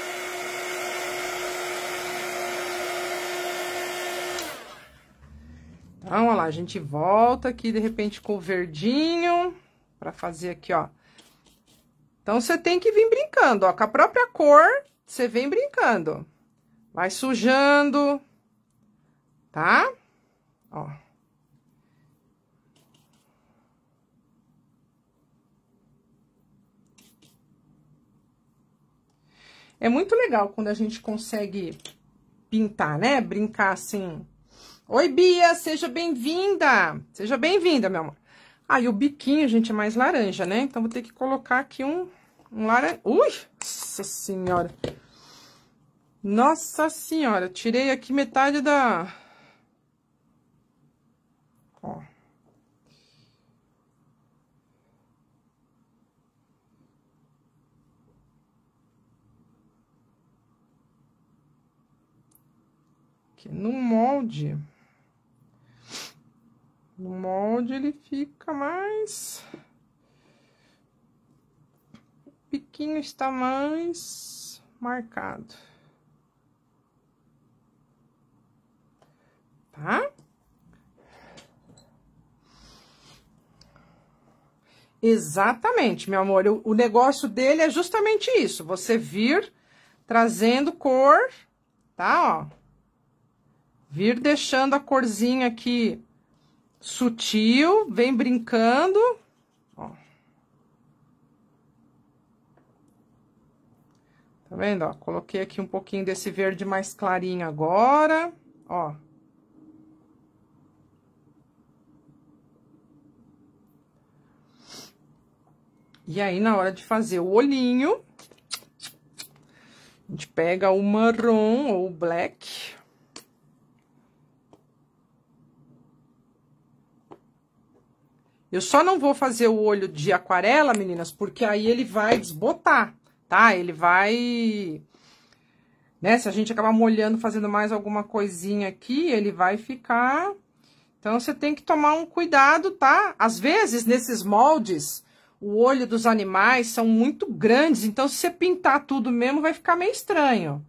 Então, olha lá, a gente volta aqui, de repente, com o verdinho, pra fazer aqui, ó. Então, você tem que vir brincando, ó, com a própria cor, você vem brincando. Vai sujando, tá? Ó. É muito legal quando a gente consegue pintar, né? Brincar assim Oi, Bia, seja bem-vinda! Seja bem-vinda, meu amor. Aí ah, o biquinho, gente, é mais laranja, né? Então, vou ter que colocar aqui um, um laranja... Ui! Nossa Senhora! Nossa Senhora! Tirei aqui metade da... Ó. Aqui no molde... No molde ele fica mais... O piquinho está mais marcado. Tá? Exatamente, meu amor. O, o negócio dele é justamente isso. Você vir trazendo cor, tá? Ó. Vir deixando a corzinha aqui sutil, vem brincando. Ó. Tá vendo, ó? Coloquei aqui um pouquinho desse verde mais clarinho agora, ó. E aí, na hora de fazer o olhinho, a gente pega o marrom ou o black, Eu só não vou fazer o olho de aquarela, meninas, porque aí ele vai desbotar, tá? Ele vai... Né? Se a gente acabar molhando, fazendo mais alguma coisinha aqui, ele vai ficar... Então, você tem que tomar um cuidado, tá? Às vezes, nesses moldes, o olho dos animais são muito grandes, então, se você pintar tudo mesmo, vai ficar meio estranho,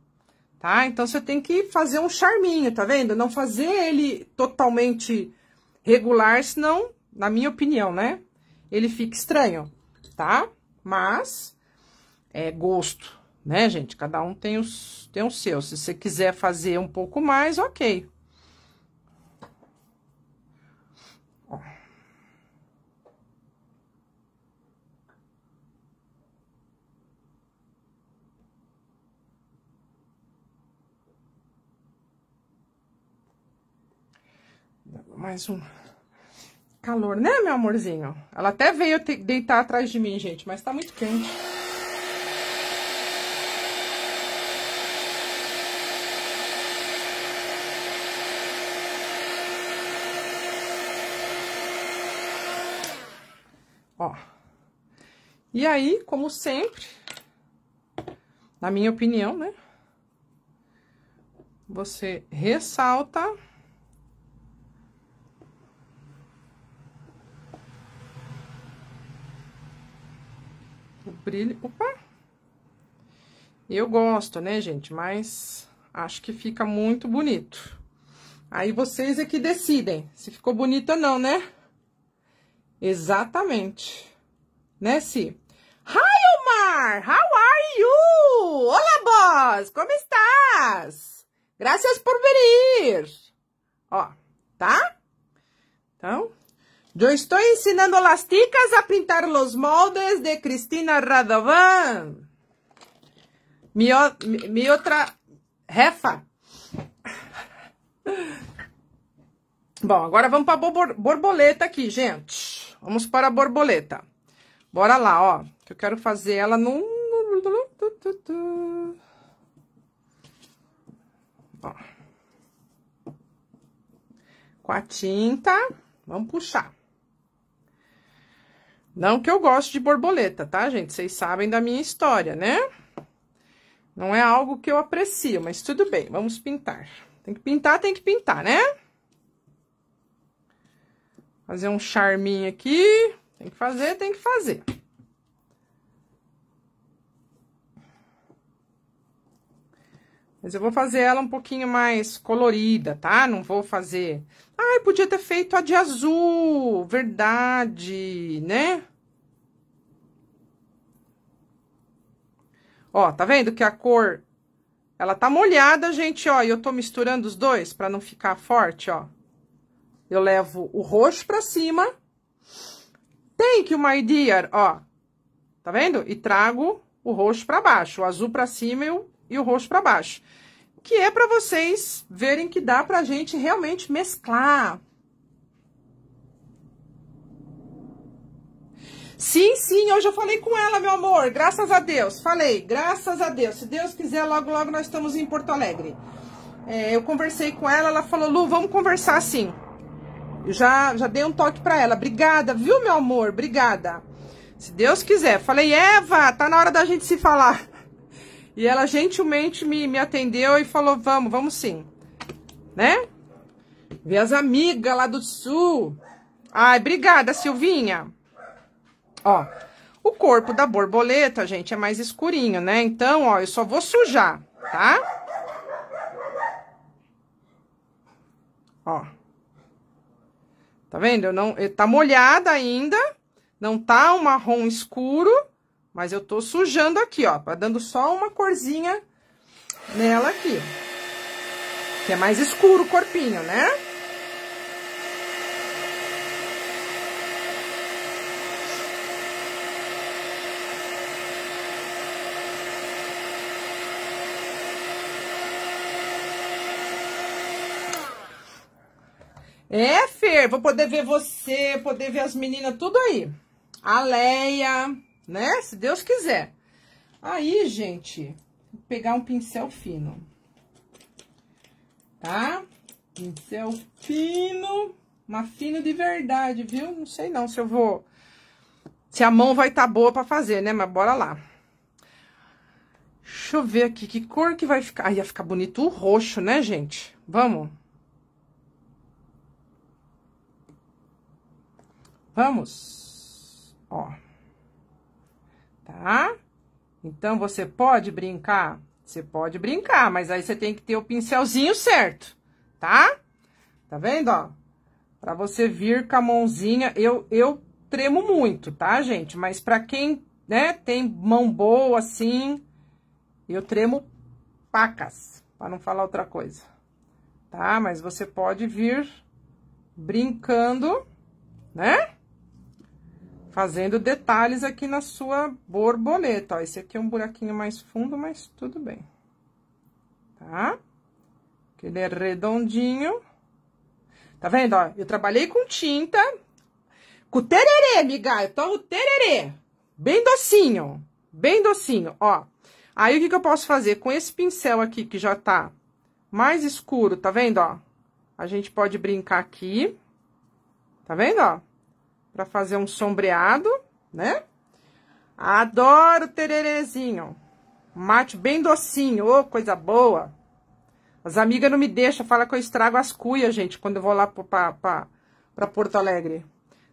tá? Então, você tem que fazer um charminho, tá vendo? Não fazer ele totalmente regular, senão na minha opinião, né? Ele fica estranho, tá? Mas é gosto, né, gente? Cada um tem os tem o seu. Se você quiser fazer um pouco mais, ok. Ó. Mais uma calor, né, meu amorzinho? Ela até veio deitar atrás de mim, gente, mas tá muito quente. Ó. E aí, como sempre, na minha opinião, né? Você ressalta o brilho... Opa! Eu gosto, né, gente? Mas acho que fica muito bonito. Aí vocês é que decidem se ficou bonito ou não, né? Exatamente. Né, Si? Hi, Omar! How are you? Olá, boss! Como estás? Graças por vir! Ó, tá? Então, eu estou ensinando as ticas a pintar os moldes de Cristina Radovan. Minha outra refa. Bom, agora vamos para borboleta aqui, gente. Vamos para a borboleta. Bora lá, ó. Que eu quero fazer ela num... Ó. Com a tinta, vamos puxar. Não que eu goste de borboleta, tá, gente? Vocês sabem da minha história, né? Não é algo que eu aprecio, mas tudo bem, vamos pintar. Tem que pintar, tem que pintar, né? Fazer um charminho aqui. Tem que fazer, tem que fazer. Mas eu vou fazer ela um pouquinho mais colorida, tá? Não vou fazer Ai, podia ter feito a de azul, verdade, né? Ó, tá vendo que a cor, ela tá molhada, gente, ó, e eu tô misturando os dois pra não ficar forte, ó. Eu levo o roxo pra cima. Thank you, my dear, ó. Tá vendo? E trago o roxo pra baixo, o azul pra cima e o, e o roxo pra baixo que é para vocês verem que dá para a gente realmente mesclar. Sim, sim, hoje eu falei com ela, meu amor, graças a Deus, falei, graças a Deus, se Deus quiser, logo, logo nós estamos em Porto Alegre. É, eu conversei com ela, ela falou, Lu, vamos conversar sim. Eu já, já dei um toque para ela, obrigada, viu, meu amor, obrigada. Se Deus quiser, falei, Eva, tá na hora da gente se falar. E ela gentilmente me, me atendeu e falou, vamos, vamos sim. Né? Ver as amigas lá do sul. Ai, obrigada, Silvinha. Ó, o corpo da borboleta, gente, é mais escurinho, né? Então, ó, eu só vou sujar, tá? Ó. Tá vendo? Eu não, eh, tá molhada ainda, não tá um marrom escuro. Mas eu tô sujando aqui, ó, tá dando só uma corzinha nela aqui. Que é mais escuro o corpinho, né? É, Fer, vou poder ver você, poder ver as meninas, tudo aí. A Leia, né? Se Deus quiser. Aí, gente, vou pegar um pincel fino. Tá? Pincel fino, mas fino de verdade, viu? Não sei não se eu vou... Se a mão vai estar tá boa pra fazer, né? Mas bora lá. Deixa eu ver aqui, que cor que vai ficar? Ah, ia ficar bonito o roxo, né, gente? Vamos? Vamos? Ó tá? Então, você pode brincar? Você pode brincar, mas aí você tem que ter o pincelzinho certo, tá? Tá vendo, ó? Pra você vir com a mãozinha, eu, eu tremo muito, tá, gente? Mas pra quem, né, tem mão boa, assim, eu tremo pacas, pra não falar outra coisa, tá? Mas você pode vir brincando, né? Fazendo detalhes aqui na sua borboleta, ó. Esse aqui é um buraquinho mais fundo, mas tudo bem. Tá? Que ele é redondinho. Tá vendo, ó? Eu trabalhei com tinta, com tererê, miga. Eu tô o tererê. Bem docinho. Bem docinho, ó. Aí, o que que eu posso fazer? Com esse pincel aqui, que já tá mais escuro, tá vendo, ó? A gente pode brincar aqui. Tá vendo, ó? para fazer um sombreado, né? Adoro tererezinho. Mate bem docinho, ô, oh, coisa boa. As amigas não me deixam, fala que eu estrago as cuias, gente, quando eu vou lá para Porto Alegre.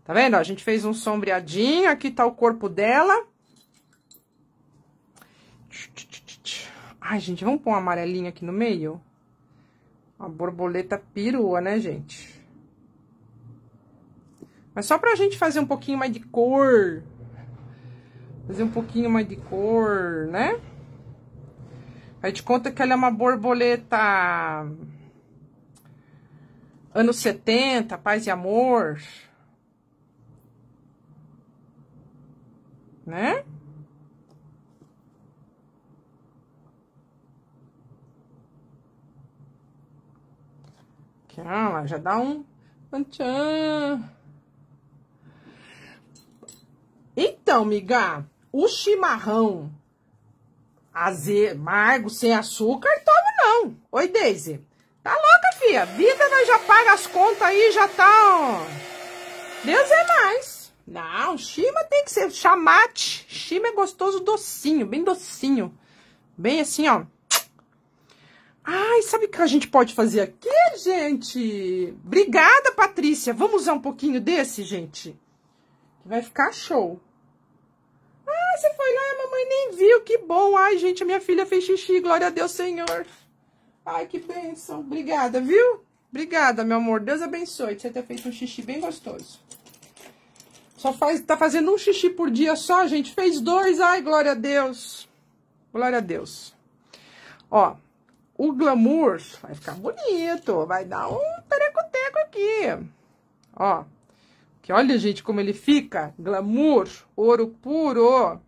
Tá vendo? A gente fez um sombreadinho, aqui tá o corpo dela. Ai, gente, vamos pôr um amarelinho aqui no meio? Uma borboleta perua, né, gente? Mas só pra gente fazer um pouquinho mais de cor. Fazer um pouquinho mais de cor, né? Aí de conta que ela é uma borboleta anos 70, paz e amor. Né? que ela já dá um... Tchan! Então, miga, o chimarrão azedo, amargo, sem açúcar, toma não. Oi, Deise. Tá louca, fia? Vida nós né? já paga as contas aí, já tá, ó. Deus é mais. Não, chima tem que ser chamate. Chima é gostoso docinho, bem docinho. Bem assim, ó. Ai, sabe o que a gente pode fazer aqui, gente? Obrigada, Patrícia. Vamos usar um pouquinho desse, gente? Vai ficar show você foi lá e a mamãe nem viu, que bom. Ai, gente, a minha filha fez xixi, glória a Deus, Senhor. Ai, que bênção. Obrigada, viu? Obrigada, meu amor. Deus abençoe de você ter feito um xixi bem gostoso. Só faz, tá fazendo um xixi por dia só, gente. Fez dois, ai, glória a Deus. Glória a Deus. Ó, o glamour vai ficar bonito, vai dar um perecoteco aqui. Ó, que olha, gente, como ele fica. Glamour, ouro puro.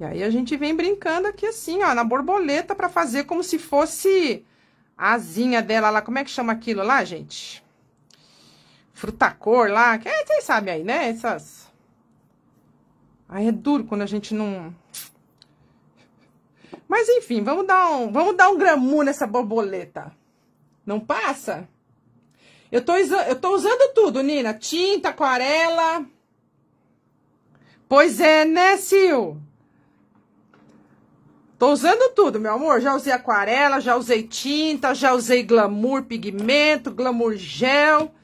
E aí, a gente vem brincando aqui assim, ó, na borboleta pra fazer como se fosse a asinha dela lá. Como é que chama aquilo lá, gente? Frutacor lá, que é, vocês sabem aí, né? Essas... Aí é duro quando a gente não... Mas enfim, vamos dar um, vamos dar um gramu nessa borboleta. Não passa? Eu tô, eu tô usando tudo, Nina. Tinta, aquarela. Pois é, né, Sil? Tô usando tudo, meu amor. Já usei aquarela, já usei tinta, já usei glamour pigmento, glamour gel.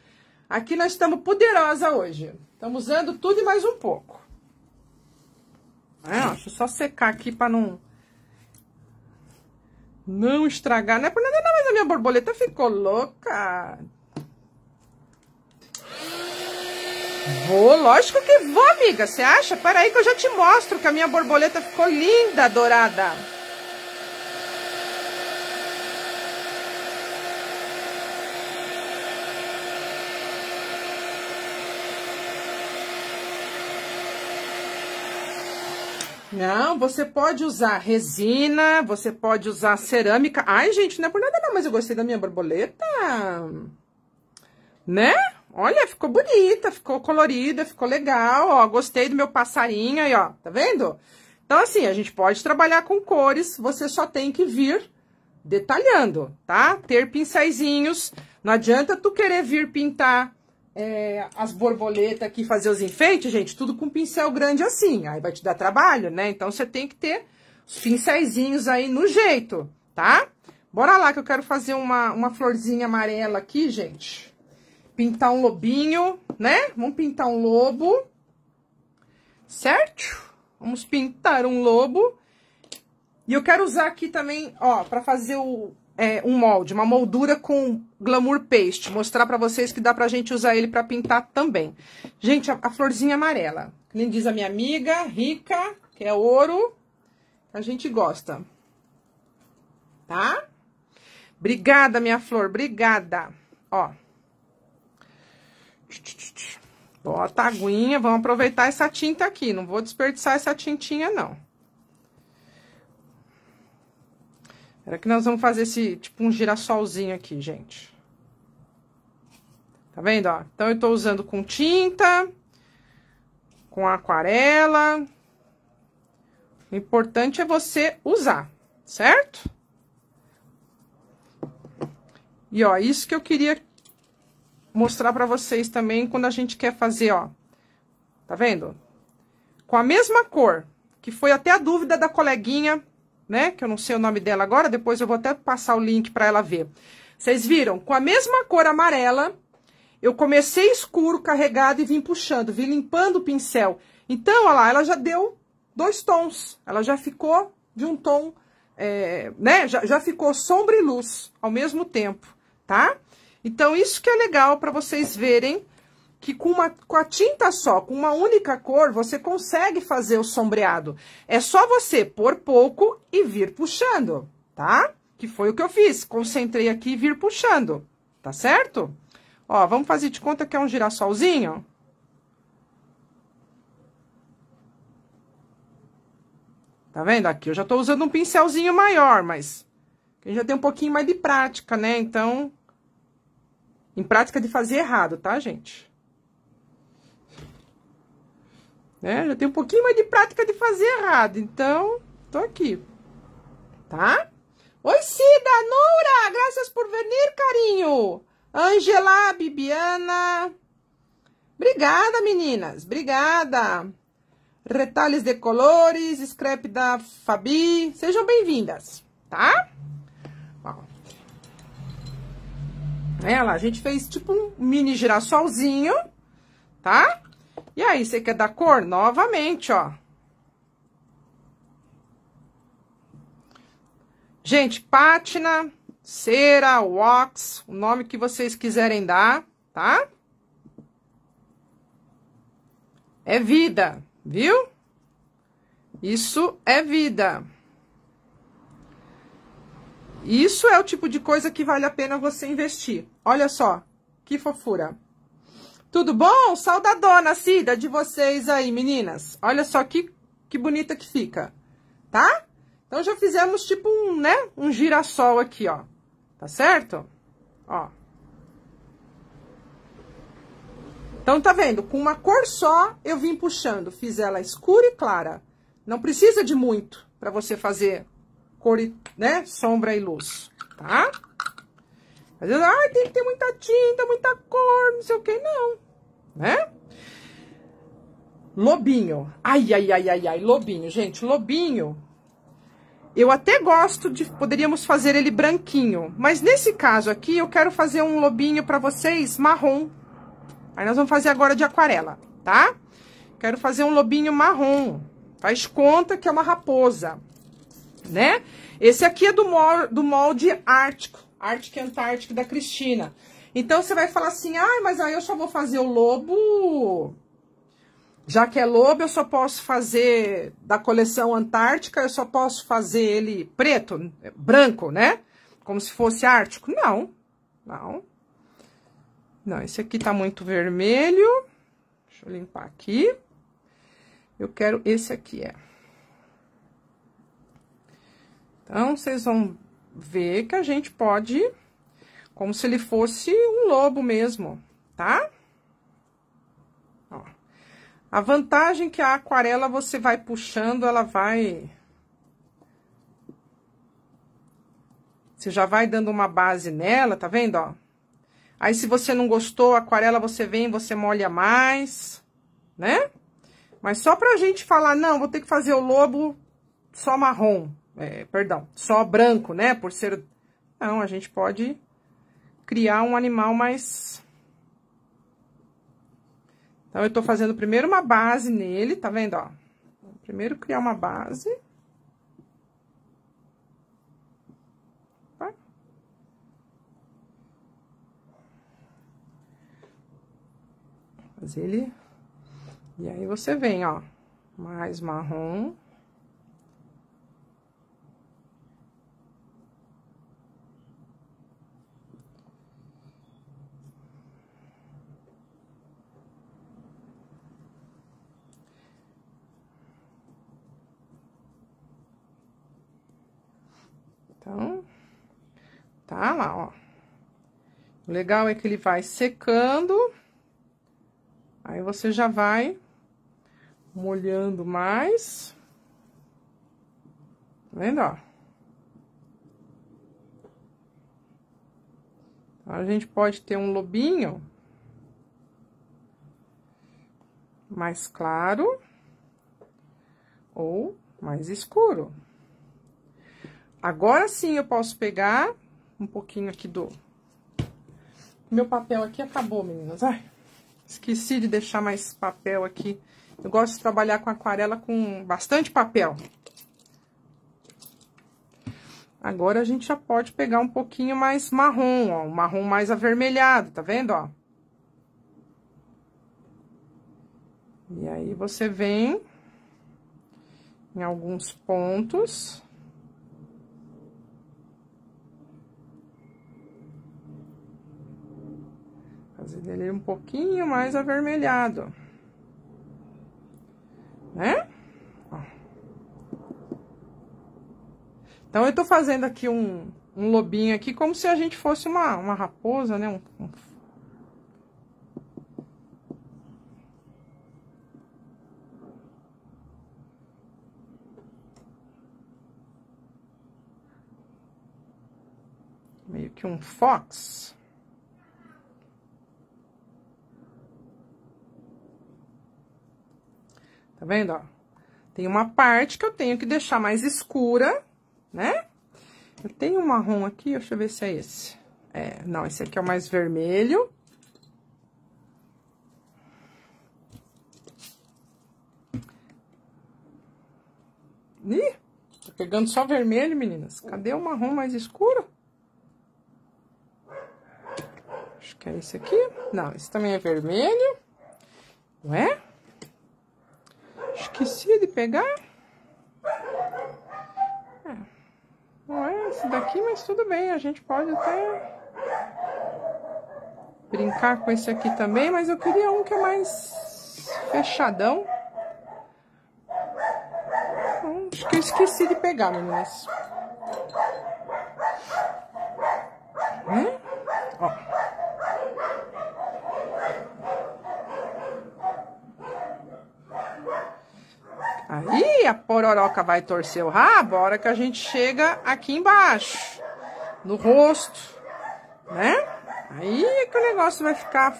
Aqui nós estamos poderosa hoje. Estamos usando tudo e mais um pouco. É, ó, deixa eu só secar aqui pra não... Não estragar. Não é por nada não, mas a minha borboleta ficou louca. Vou, lógico que vou, amiga. Você acha? Para aí que eu já te mostro que a minha borboleta ficou linda, dourada. Não, você pode usar resina, você pode usar cerâmica. Ai, gente, não é por nada não, mas eu gostei da minha borboleta. Né? Olha, ficou bonita, ficou colorida, ficou legal, ó. Gostei do meu passarinho aí, ó. Tá vendo? Então, assim, a gente pode trabalhar com cores, você só tem que vir detalhando, tá? Ter pincéisinhos. Não adianta tu querer vir pintar é, as borboletas aqui, fazer os enfeites, gente, tudo com pincel grande assim. Aí vai te dar trabalho, né? Então, você tem que ter os pincéisinhos aí no jeito, tá? Bora lá que eu quero fazer uma, uma florzinha amarela aqui, gente pintar um lobinho, né? Vamos pintar um lobo, certo? Vamos pintar um lobo. E eu quero usar aqui também, ó, pra fazer o, é, um molde, uma moldura com glamour paste. Mostrar pra vocês que dá pra gente usar ele pra pintar também. Gente, a, a florzinha amarela. Nem diz a minha amiga, rica, que é ouro. A gente gosta. Tá? Obrigada, minha flor, obrigada. Ó. Bota a aguinha, vamos aproveitar essa tinta aqui, não vou desperdiçar essa tintinha, não. Era que nós vamos fazer esse, tipo, um girassolzinho aqui, gente. Tá vendo, ó? Então, eu tô usando com tinta, com aquarela. O importante é você usar, certo? E, ó, isso que eu queria mostrar para vocês também quando a gente quer fazer, ó. Tá vendo? Com a mesma cor, que foi até a dúvida da coleguinha, né? Que eu não sei o nome dela agora, depois eu vou até passar o link para ela ver. Vocês viram? Com a mesma cor amarela, eu comecei escuro, carregado e vim puxando, vim limpando o pincel. Então, olha lá, ela já deu dois tons. Ela já ficou de um tom, é, né? Já, já ficou sombra e luz ao mesmo tempo, tá? Então, isso que é legal para vocês verem que com, uma, com a tinta só, com uma única cor, você consegue fazer o sombreado. É só você pôr pouco e vir puxando, tá? Que foi o que eu fiz, concentrei aqui e vir puxando, tá certo? Ó, vamos fazer de conta que é um girassolzinho. Tá vendo? Aqui eu já tô usando um pincelzinho maior, mas... Eu já tem um pouquinho mais de prática, né? Então, em prática de fazer errado, tá, gente? Né? Já tem um pouquinho mais de prática de fazer errado, então tô aqui. Tá? Oi, Cida, Noura, graças por venir, carinho. Angela, Bibiana. Obrigada, meninas. Obrigada. Retalhos de colores, scrap da Fabi. Sejam bem-vindas, tá? Olha é, lá, a gente fez tipo um mini girassolzinho, tá? E aí, você quer dar cor? Novamente, ó. Gente, pátina, cera, wax, o nome que vocês quiserem dar, tá? É vida, viu? Isso é vida. Isso é o tipo de coisa que vale a pena você investir. Olha só, que fofura. Tudo bom? Saudadona, Cida, de vocês aí, meninas. Olha só que, que bonita que fica, tá? Então, já fizemos tipo um, né, um girassol aqui, ó. Tá certo? Ó. Então, tá vendo? Com uma cor só, eu vim puxando. Fiz ela escura e clara. Não precisa de muito para você fazer cor, né? Sombra e luz, tá? Às vezes, ai, ah, tem que ter muita tinta, muita cor, não sei o que, não, né? Lobinho. Ai, ai, ai, ai, ai, lobinho. Gente, lobinho, eu até gosto de... Poderíamos fazer ele branquinho. Mas nesse caso aqui, eu quero fazer um lobinho pra vocês marrom. Aí nós vamos fazer agora de aquarela, tá? Quero fazer um lobinho marrom. Faz conta que é uma raposa né? Esse aqui é do molde, do molde ártico, Ártico e Antártico da Cristina. Então, você vai falar assim, ah, mas aí eu só vou fazer o lobo... Já que é lobo, eu só posso fazer da coleção Antártica, eu só posso fazer ele preto, branco, né? Como se fosse ártico. Não, não. Não, esse aqui tá muito vermelho. Deixa eu limpar aqui. Eu quero esse aqui, é. Então, vocês vão ver que a gente pode, como se ele fosse um lobo mesmo, tá? Ó. A vantagem é que a aquarela você vai puxando, ela vai... Você já vai dando uma base nela, tá vendo, ó? Aí, se você não gostou, aquarela você vem, você molha mais, né? Mas só pra gente falar, não, vou ter que fazer o lobo só marrom é, perdão, só branco, né? Por ser... Não, a gente pode criar um animal mais... Então, eu tô fazendo primeiro uma base nele, tá vendo, ó? Primeiro criar uma base... fazer ele. E aí, você vem, ó, mais marrom. Então, tá lá, ó. O legal é que ele vai secando, aí você já vai molhando mais. Tá vendo, ó? Então, a gente pode ter um lobinho mais claro ou mais escuro. Agora sim eu posso pegar um pouquinho aqui do... Meu papel aqui acabou, meninas. Ai, esqueci de deixar mais papel aqui. Eu gosto de trabalhar com aquarela com bastante papel. Agora a gente já pode pegar um pouquinho mais marrom, ó. Um marrom mais avermelhado, tá vendo, ó? E aí, você vem em alguns pontos... Fazer dele um pouquinho mais avermelhado. Né? Ó. Então, eu tô fazendo aqui um, um lobinho aqui como se a gente fosse uma, uma raposa, né? Um, um... Meio que um fox. Tá vendo, ó? Tem uma parte que eu tenho que deixar mais escura, né? Eu tenho um marrom aqui, deixa eu ver se é esse. É, não, esse aqui é o mais vermelho. Ih, tô tá pegando só vermelho, meninas. Cadê o marrom mais escuro? Acho que é esse aqui. Não, esse também é vermelho. Não é? Esqueci de pegar. Não é. é esse daqui, mas tudo bem. A gente pode até brincar com esse aqui também, mas eu queria um que é mais fechadão. Hum, acho que eu esqueci de pegar, meninas. Aí a pororoca vai torcer o rabo a hora que a gente chega aqui embaixo, no rosto, né? Aí é que o negócio vai ficar...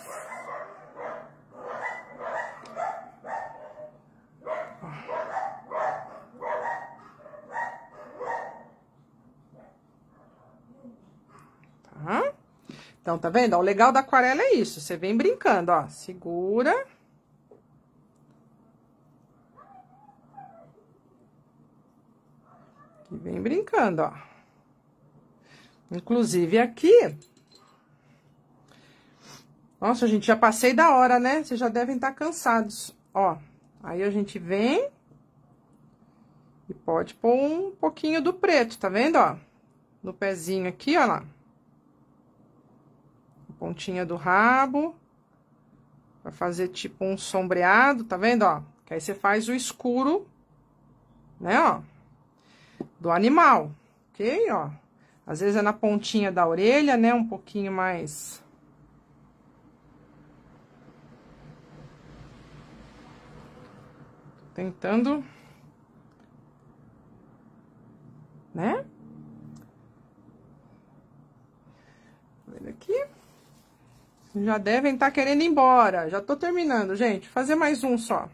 Tá? Então, tá vendo? o legal da aquarela é isso. Você vem brincando, ó. Segura... E vem brincando, ó. Inclusive aqui... Nossa, gente, já passei da hora, né? Vocês já devem estar tá cansados. Ó, aí a gente vem... E pode pôr um pouquinho do preto, tá vendo, ó? No pezinho aqui, ó lá. Pontinha do rabo. Pra fazer tipo um sombreado, tá vendo, ó? Que aí você faz o escuro, né, ó? do animal, ok? Ó, às vezes é na pontinha da orelha, né? Um pouquinho mais... Tentando... Né? Tá vendo aqui. Já devem estar tá querendo ir embora. Já tô terminando, gente. Fazer mais um só.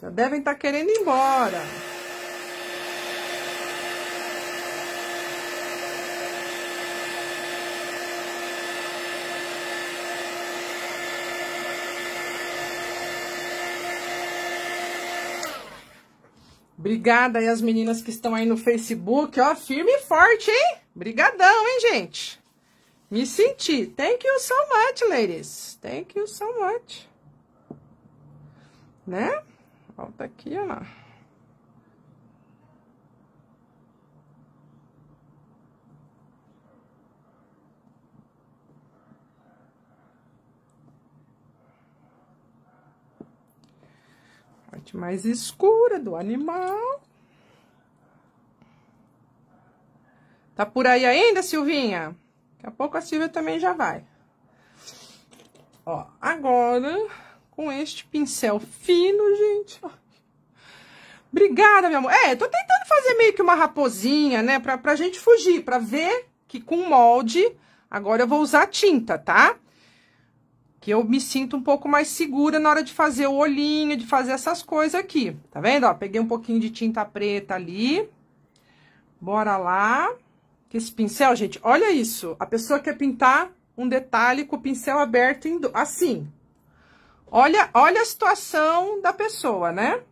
Já devem estar tá querendo ir embora. Obrigada aí as meninas que estão aí no Facebook, ó, firme e forte, hein? Brigadão, hein, gente? Me senti. Thank you so much, ladies. Thank you so much. Né? Volta tá aqui, ó. Parte mais escura do animal. Tá por aí ainda, Silvinha? Daqui a pouco a Silvia também já vai. Ó, agora com este pincel fino, gente. Obrigada, meu amor. É, tô tentando fazer meio que uma raposinha, né? Pra, pra gente fugir, pra ver que com molde... Agora eu vou usar tinta, tá? Que eu me sinto um pouco mais segura na hora de fazer o olhinho, de fazer essas coisas aqui. Tá vendo? Ó, peguei um pouquinho de tinta preta ali. Bora lá. Que esse pincel, gente, olha isso. A pessoa quer pintar um detalhe com o pincel aberto em do... assim, Olha, olha a situação da pessoa, né?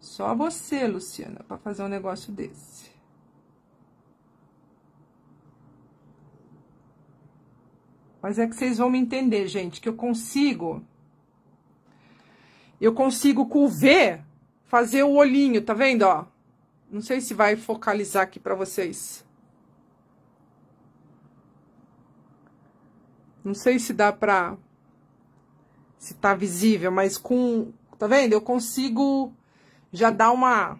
Só você, Luciana, para fazer um negócio desse. Mas é que vocês vão me entender, gente, que eu consigo. Eu consigo com o V fazer o olhinho, tá vendo, ó? Não sei se vai focalizar aqui para vocês. Não sei se dá pra... Se tá visível, mas com... Tá vendo? Eu consigo já dar uma...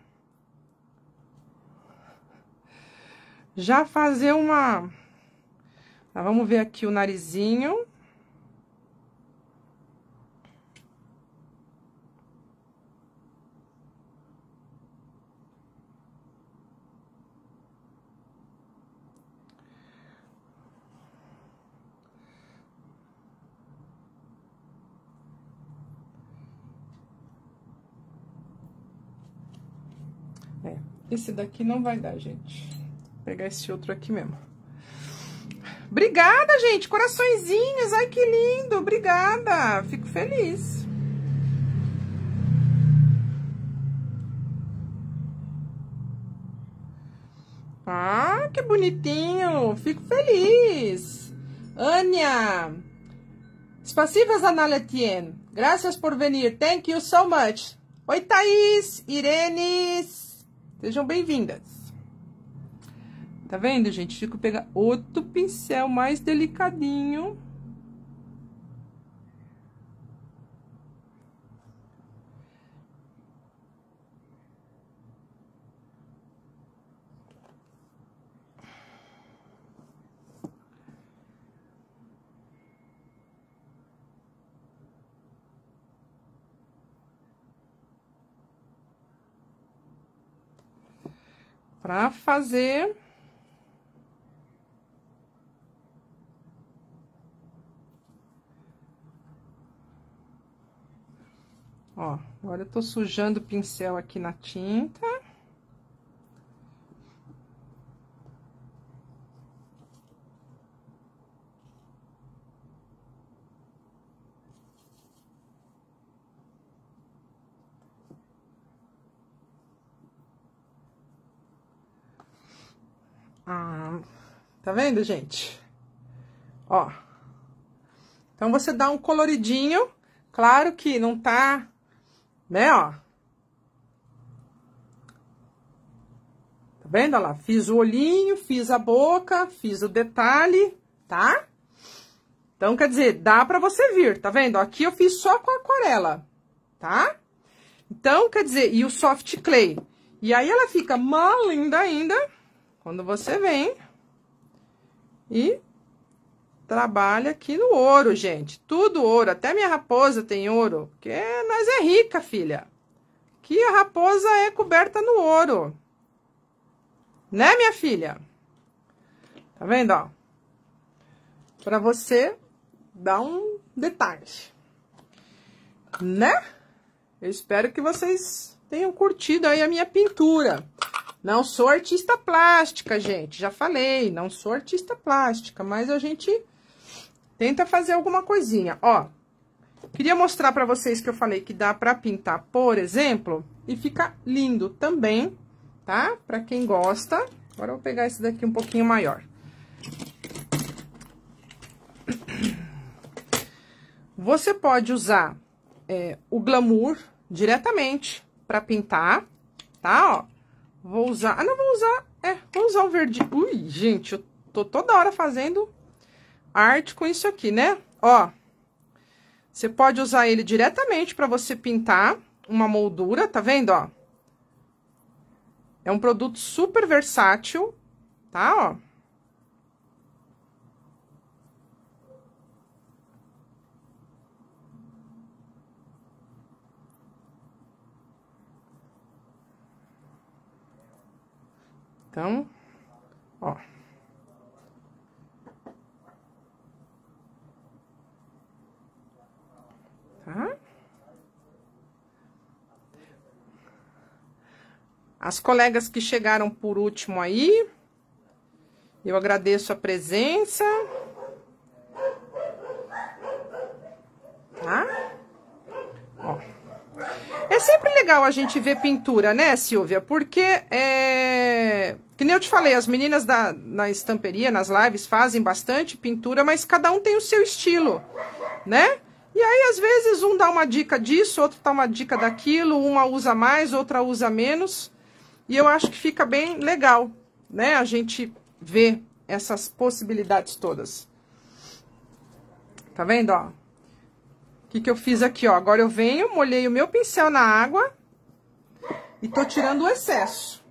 Já fazer uma... Tá, vamos ver aqui o narizinho. Esse daqui não vai dar, gente. Vou pegar esse outro aqui mesmo. Obrigada, gente! Coraçõezinhos! Ai, que lindo! Obrigada! Fico feliz. Ah, que bonitinho! Fico feliz! Ania! Спасибо Ana налетien. graças por venir. Thank you so much. Oi, Thaís, Irene, Sejam bem-vindas. Tá vendo, gente? Fico pegar outro pincel mais delicadinho para fazer Ó, agora eu tô sujando o pincel aqui na tinta. vendo, gente? Ó. Então, você dá um coloridinho. Claro que não tá, né, ó. Tá vendo? Olha lá, fiz o olhinho, fiz a boca, fiz o detalhe, tá? Então, quer dizer, dá pra você vir, tá vendo? Aqui eu fiz só com aquarela, tá? Então, quer dizer, e o soft clay. E aí ela fica mais linda ainda quando você vem e trabalha aqui no ouro, gente. Tudo ouro. Até minha raposa tem ouro. Porque nós é rica, filha. Que a raposa é coberta no ouro. Né, minha filha? Tá vendo, ó? Pra você dar um detalhe. Né? Eu espero que vocês tenham curtido aí a minha pintura. Não sou artista plástica, gente, já falei, não sou artista plástica, mas a gente tenta fazer alguma coisinha, ó. Queria mostrar pra vocês que eu falei que dá pra pintar, por exemplo, e fica lindo também, tá? Pra quem gosta, agora eu vou pegar esse daqui um pouquinho maior. Você pode usar é, o glamour diretamente pra pintar, tá? Ó, Vou usar... Ah, não, vou usar... É, vou usar o verde... Ui, gente, eu tô toda hora fazendo arte com isso aqui, né? Ó, você pode usar ele diretamente para você pintar uma moldura, tá vendo, ó? É um produto super versátil, tá, ó? Então, ó. Tá? As colegas que chegaram por último aí, eu agradeço a presença. Tá? Ó. É sempre legal a gente ver pintura, né, Silvia? Porque é... Que nem eu te falei, as meninas da, na estamperia, nas lives, fazem bastante pintura, mas cada um tem o seu estilo, né? E aí, às vezes, um dá uma dica disso, outro dá uma dica daquilo, uma usa mais, outra usa menos. E eu acho que fica bem legal, né? A gente ver essas possibilidades todas. Tá vendo, ó? O que, que eu fiz aqui, ó? Agora eu venho, molhei o meu pincel na água e tô tirando o excesso.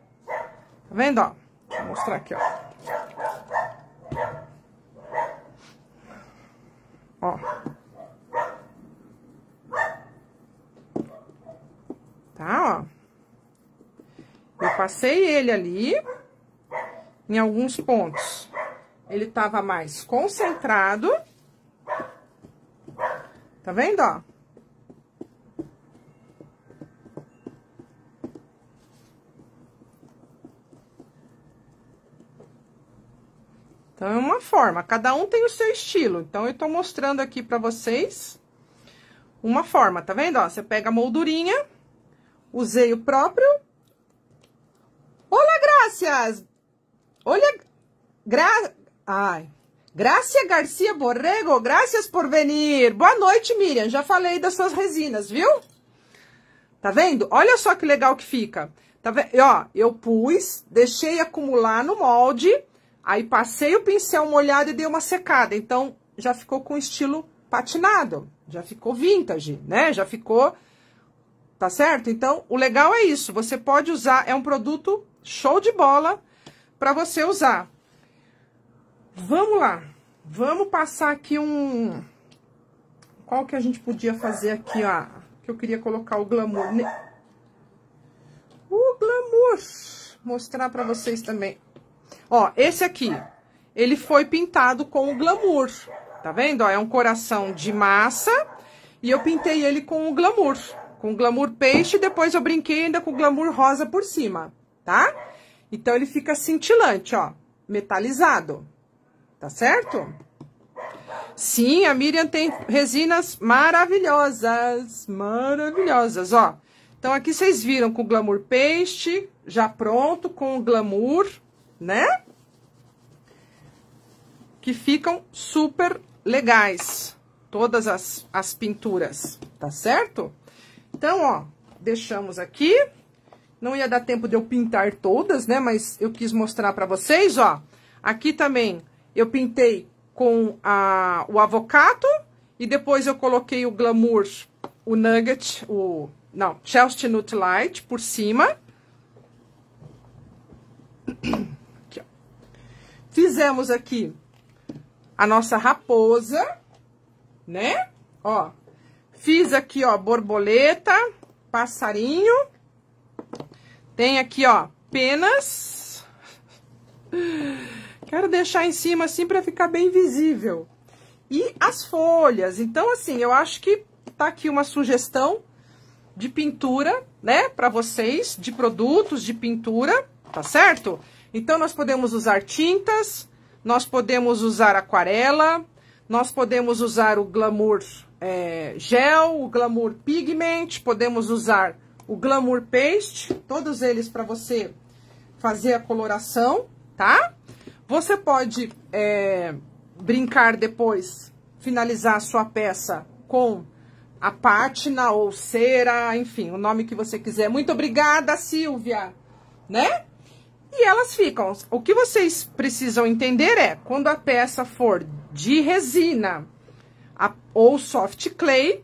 Tá vendo, ó? Vou mostrar aqui, ó. Ó. Tá, ó. Eu passei ele ali em alguns pontos. Ele tava mais concentrado. Tá vendo, ó? Então, é uma forma. Cada um tem o seu estilo. Então, eu tô mostrando aqui pra vocês uma forma, tá vendo? Ó, você pega a moldurinha, usei o próprio. Olá, graças. Olha, gra... Ai... Gracia Garcia Borrego, graças por venir. Boa noite, Miriam. Já falei das suas resinas, viu? Tá vendo? Olha só que legal que fica. Tá vendo? Ó, eu pus, deixei acumular no molde Aí passei o pincel molhado e dei uma secada, então já ficou com estilo patinado, já ficou vintage, né? Já ficou, tá certo? Então, o legal é isso, você pode usar, é um produto show de bola para você usar. Vamos lá, vamos passar aqui um... Qual que a gente podia fazer aqui, ó, que eu queria colocar o glamour... Né? O glamour! Mostrar para vocês também. Ó, esse aqui, ele foi pintado com o glamour, tá vendo? Ó, é um coração de massa e eu pintei ele com o glamour, com o glamour peixe, depois eu brinquei ainda com o glamour rosa por cima, tá? Então, ele fica cintilante, ó, metalizado, tá certo? Sim, a Miriam tem resinas maravilhosas, maravilhosas, ó. Então, aqui vocês viram com o glamour peixe, já pronto, com o glamour, né? Que ficam super legais, todas as, as pinturas, tá certo? Então, ó, deixamos aqui. Não ia dar tempo de eu pintar todas, né? Mas eu quis mostrar pra vocês, ó. Aqui também eu pintei com a, o avocado e depois eu coloquei o glamour, o nugget, o... Não, Chelsea Nut Light por cima. Fizemos aqui a nossa raposa, né? Ó, fiz aqui, ó, borboleta, passarinho. Tem aqui, ó, penas. Quero deixar em cima assim para ficar bem visível. E as folhas. Então, assim, eu acho que tá aqui uma sugestão de pintura, né, para vocês, de produtos de pintura, tá certo? Então, nós podemos usar tintas, nós podemos usar aquarela, nós podemos usar o Glamour é, Gel, o Glamour Pigment, podemos usar o Glamour Paste, todos eles para você fazer a coloração, tá? Você pode é, brincar depois, finalizar a sua peça com a pátina ou cera, enfim, o nome que você quiser. Muito obrigada, Silvia, né? e elas ficam. O que vocês precisam entender é, quando a peça for de resina a, ou soft clay,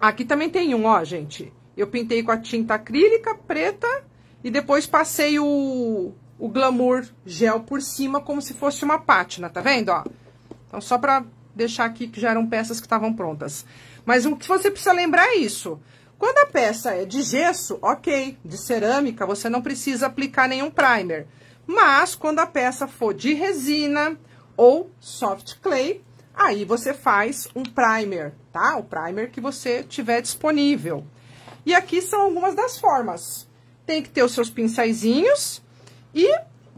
aqui também tem um, ó, gente. Eu pintei com a tinta acrílica preta e depois passei o, o glamour gel por cima como se fosse uma pátina, tá vendo, ó? Então, só pra deixar aqui que já eram peças que estavam prontas. Mas o que você precisa lembrar é isso. Quando a peça é de gesso, ok, de cerâmica, você não precisa aplicar nenhum primer. Mas, quando a peça for de resina ou soft clay, aí você faz um primer, tá? O primer que você tiver disponível. E aqui são algumas das formas. Tem que ter os seus pincéisinhos e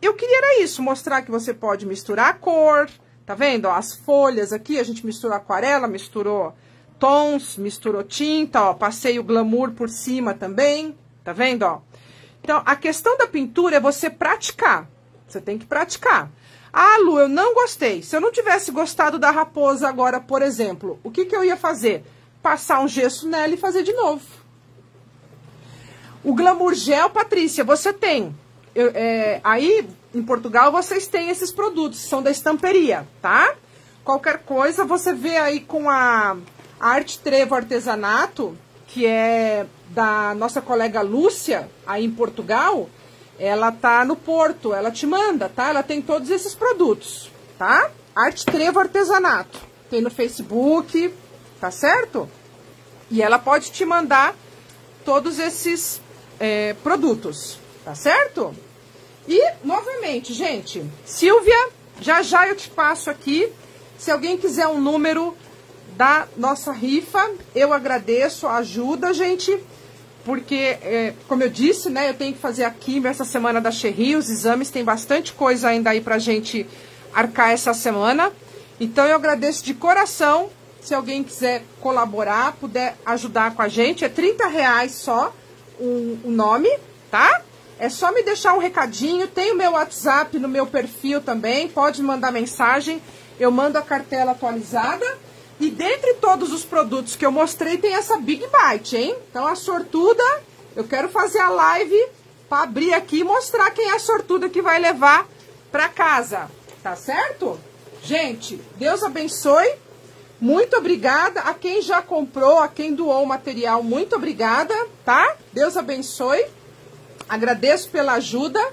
eu queria era isso, mostrar que você pode misturar a cor, tá vendo? As folhas aqui, a gente misturou aquarela, misturou tons, misturou tinta, ó, passei o glamour por cima também, tá vendo, ó? Então, a questão da pintura é você praticar, você tem que praticar. Ah, Lu, eu não gostei. Se eu não tivesse gostado da raposa agora, por exemplo, o que, que eu ia fazer? Passar um gesso nela e fazer de novo. O glamour gel, Patrícia, você tem. Eu, é, aí, em Portugal, vocês têm esses produtos, são da estamperia, tá? Qualquer coisa, você vê aí com a arte trevo artesanato, que é da nossa colega Lúcia, aí em Portugal, ela tá no Porto, ela te manda, tá? Ela tem todos esses produtos, tá? Arte Trevo Artesanato. Tem no Facebook, tá certo? E ela pode te mandar todos esses é, produtos, tá certo? E, novamente, gente, Silvia, já já eu te passo aqui. Se alguém quiser um número da nossa rifa. Eu agradeço a ajuda, gente, porque, é, como eu disse, né, eu tenho que fazer a essa semana da Xerri, os exames, tem bastante coisa ainda aí pra gente arcar essa semana. Então eu agradeço de coração, se alguém quiser colaborar, puder ajudar com a gente, é 30 reais só o, o nome, tá? É só me deixar um recadinho, tem o meu WhatsApp no meu perfil também, pode mandar mensagem, eu mando a cartela atualizada e dentre todos os produtos que eu mostrei, tem essa Big Bite, hein? Então a sortuda, eu quero fazer a live para abrir aqui e mostrar quem é a sortuda que vai levar para casa, tá certo? Gente, Deus abençoe. Muito obrigada a quem já comprou, a quem doou o material, muito obrigada, tá? Deus abençoe. Agradeço pela ajuda.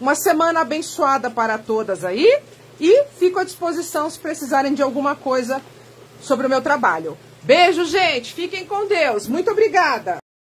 Uma semana abençoada para todas aí e fico à disposição se precisarem de alguma coisa sobre o meu trabalho. Beijo, gente. Fiquem com Deus. Muito obrigada.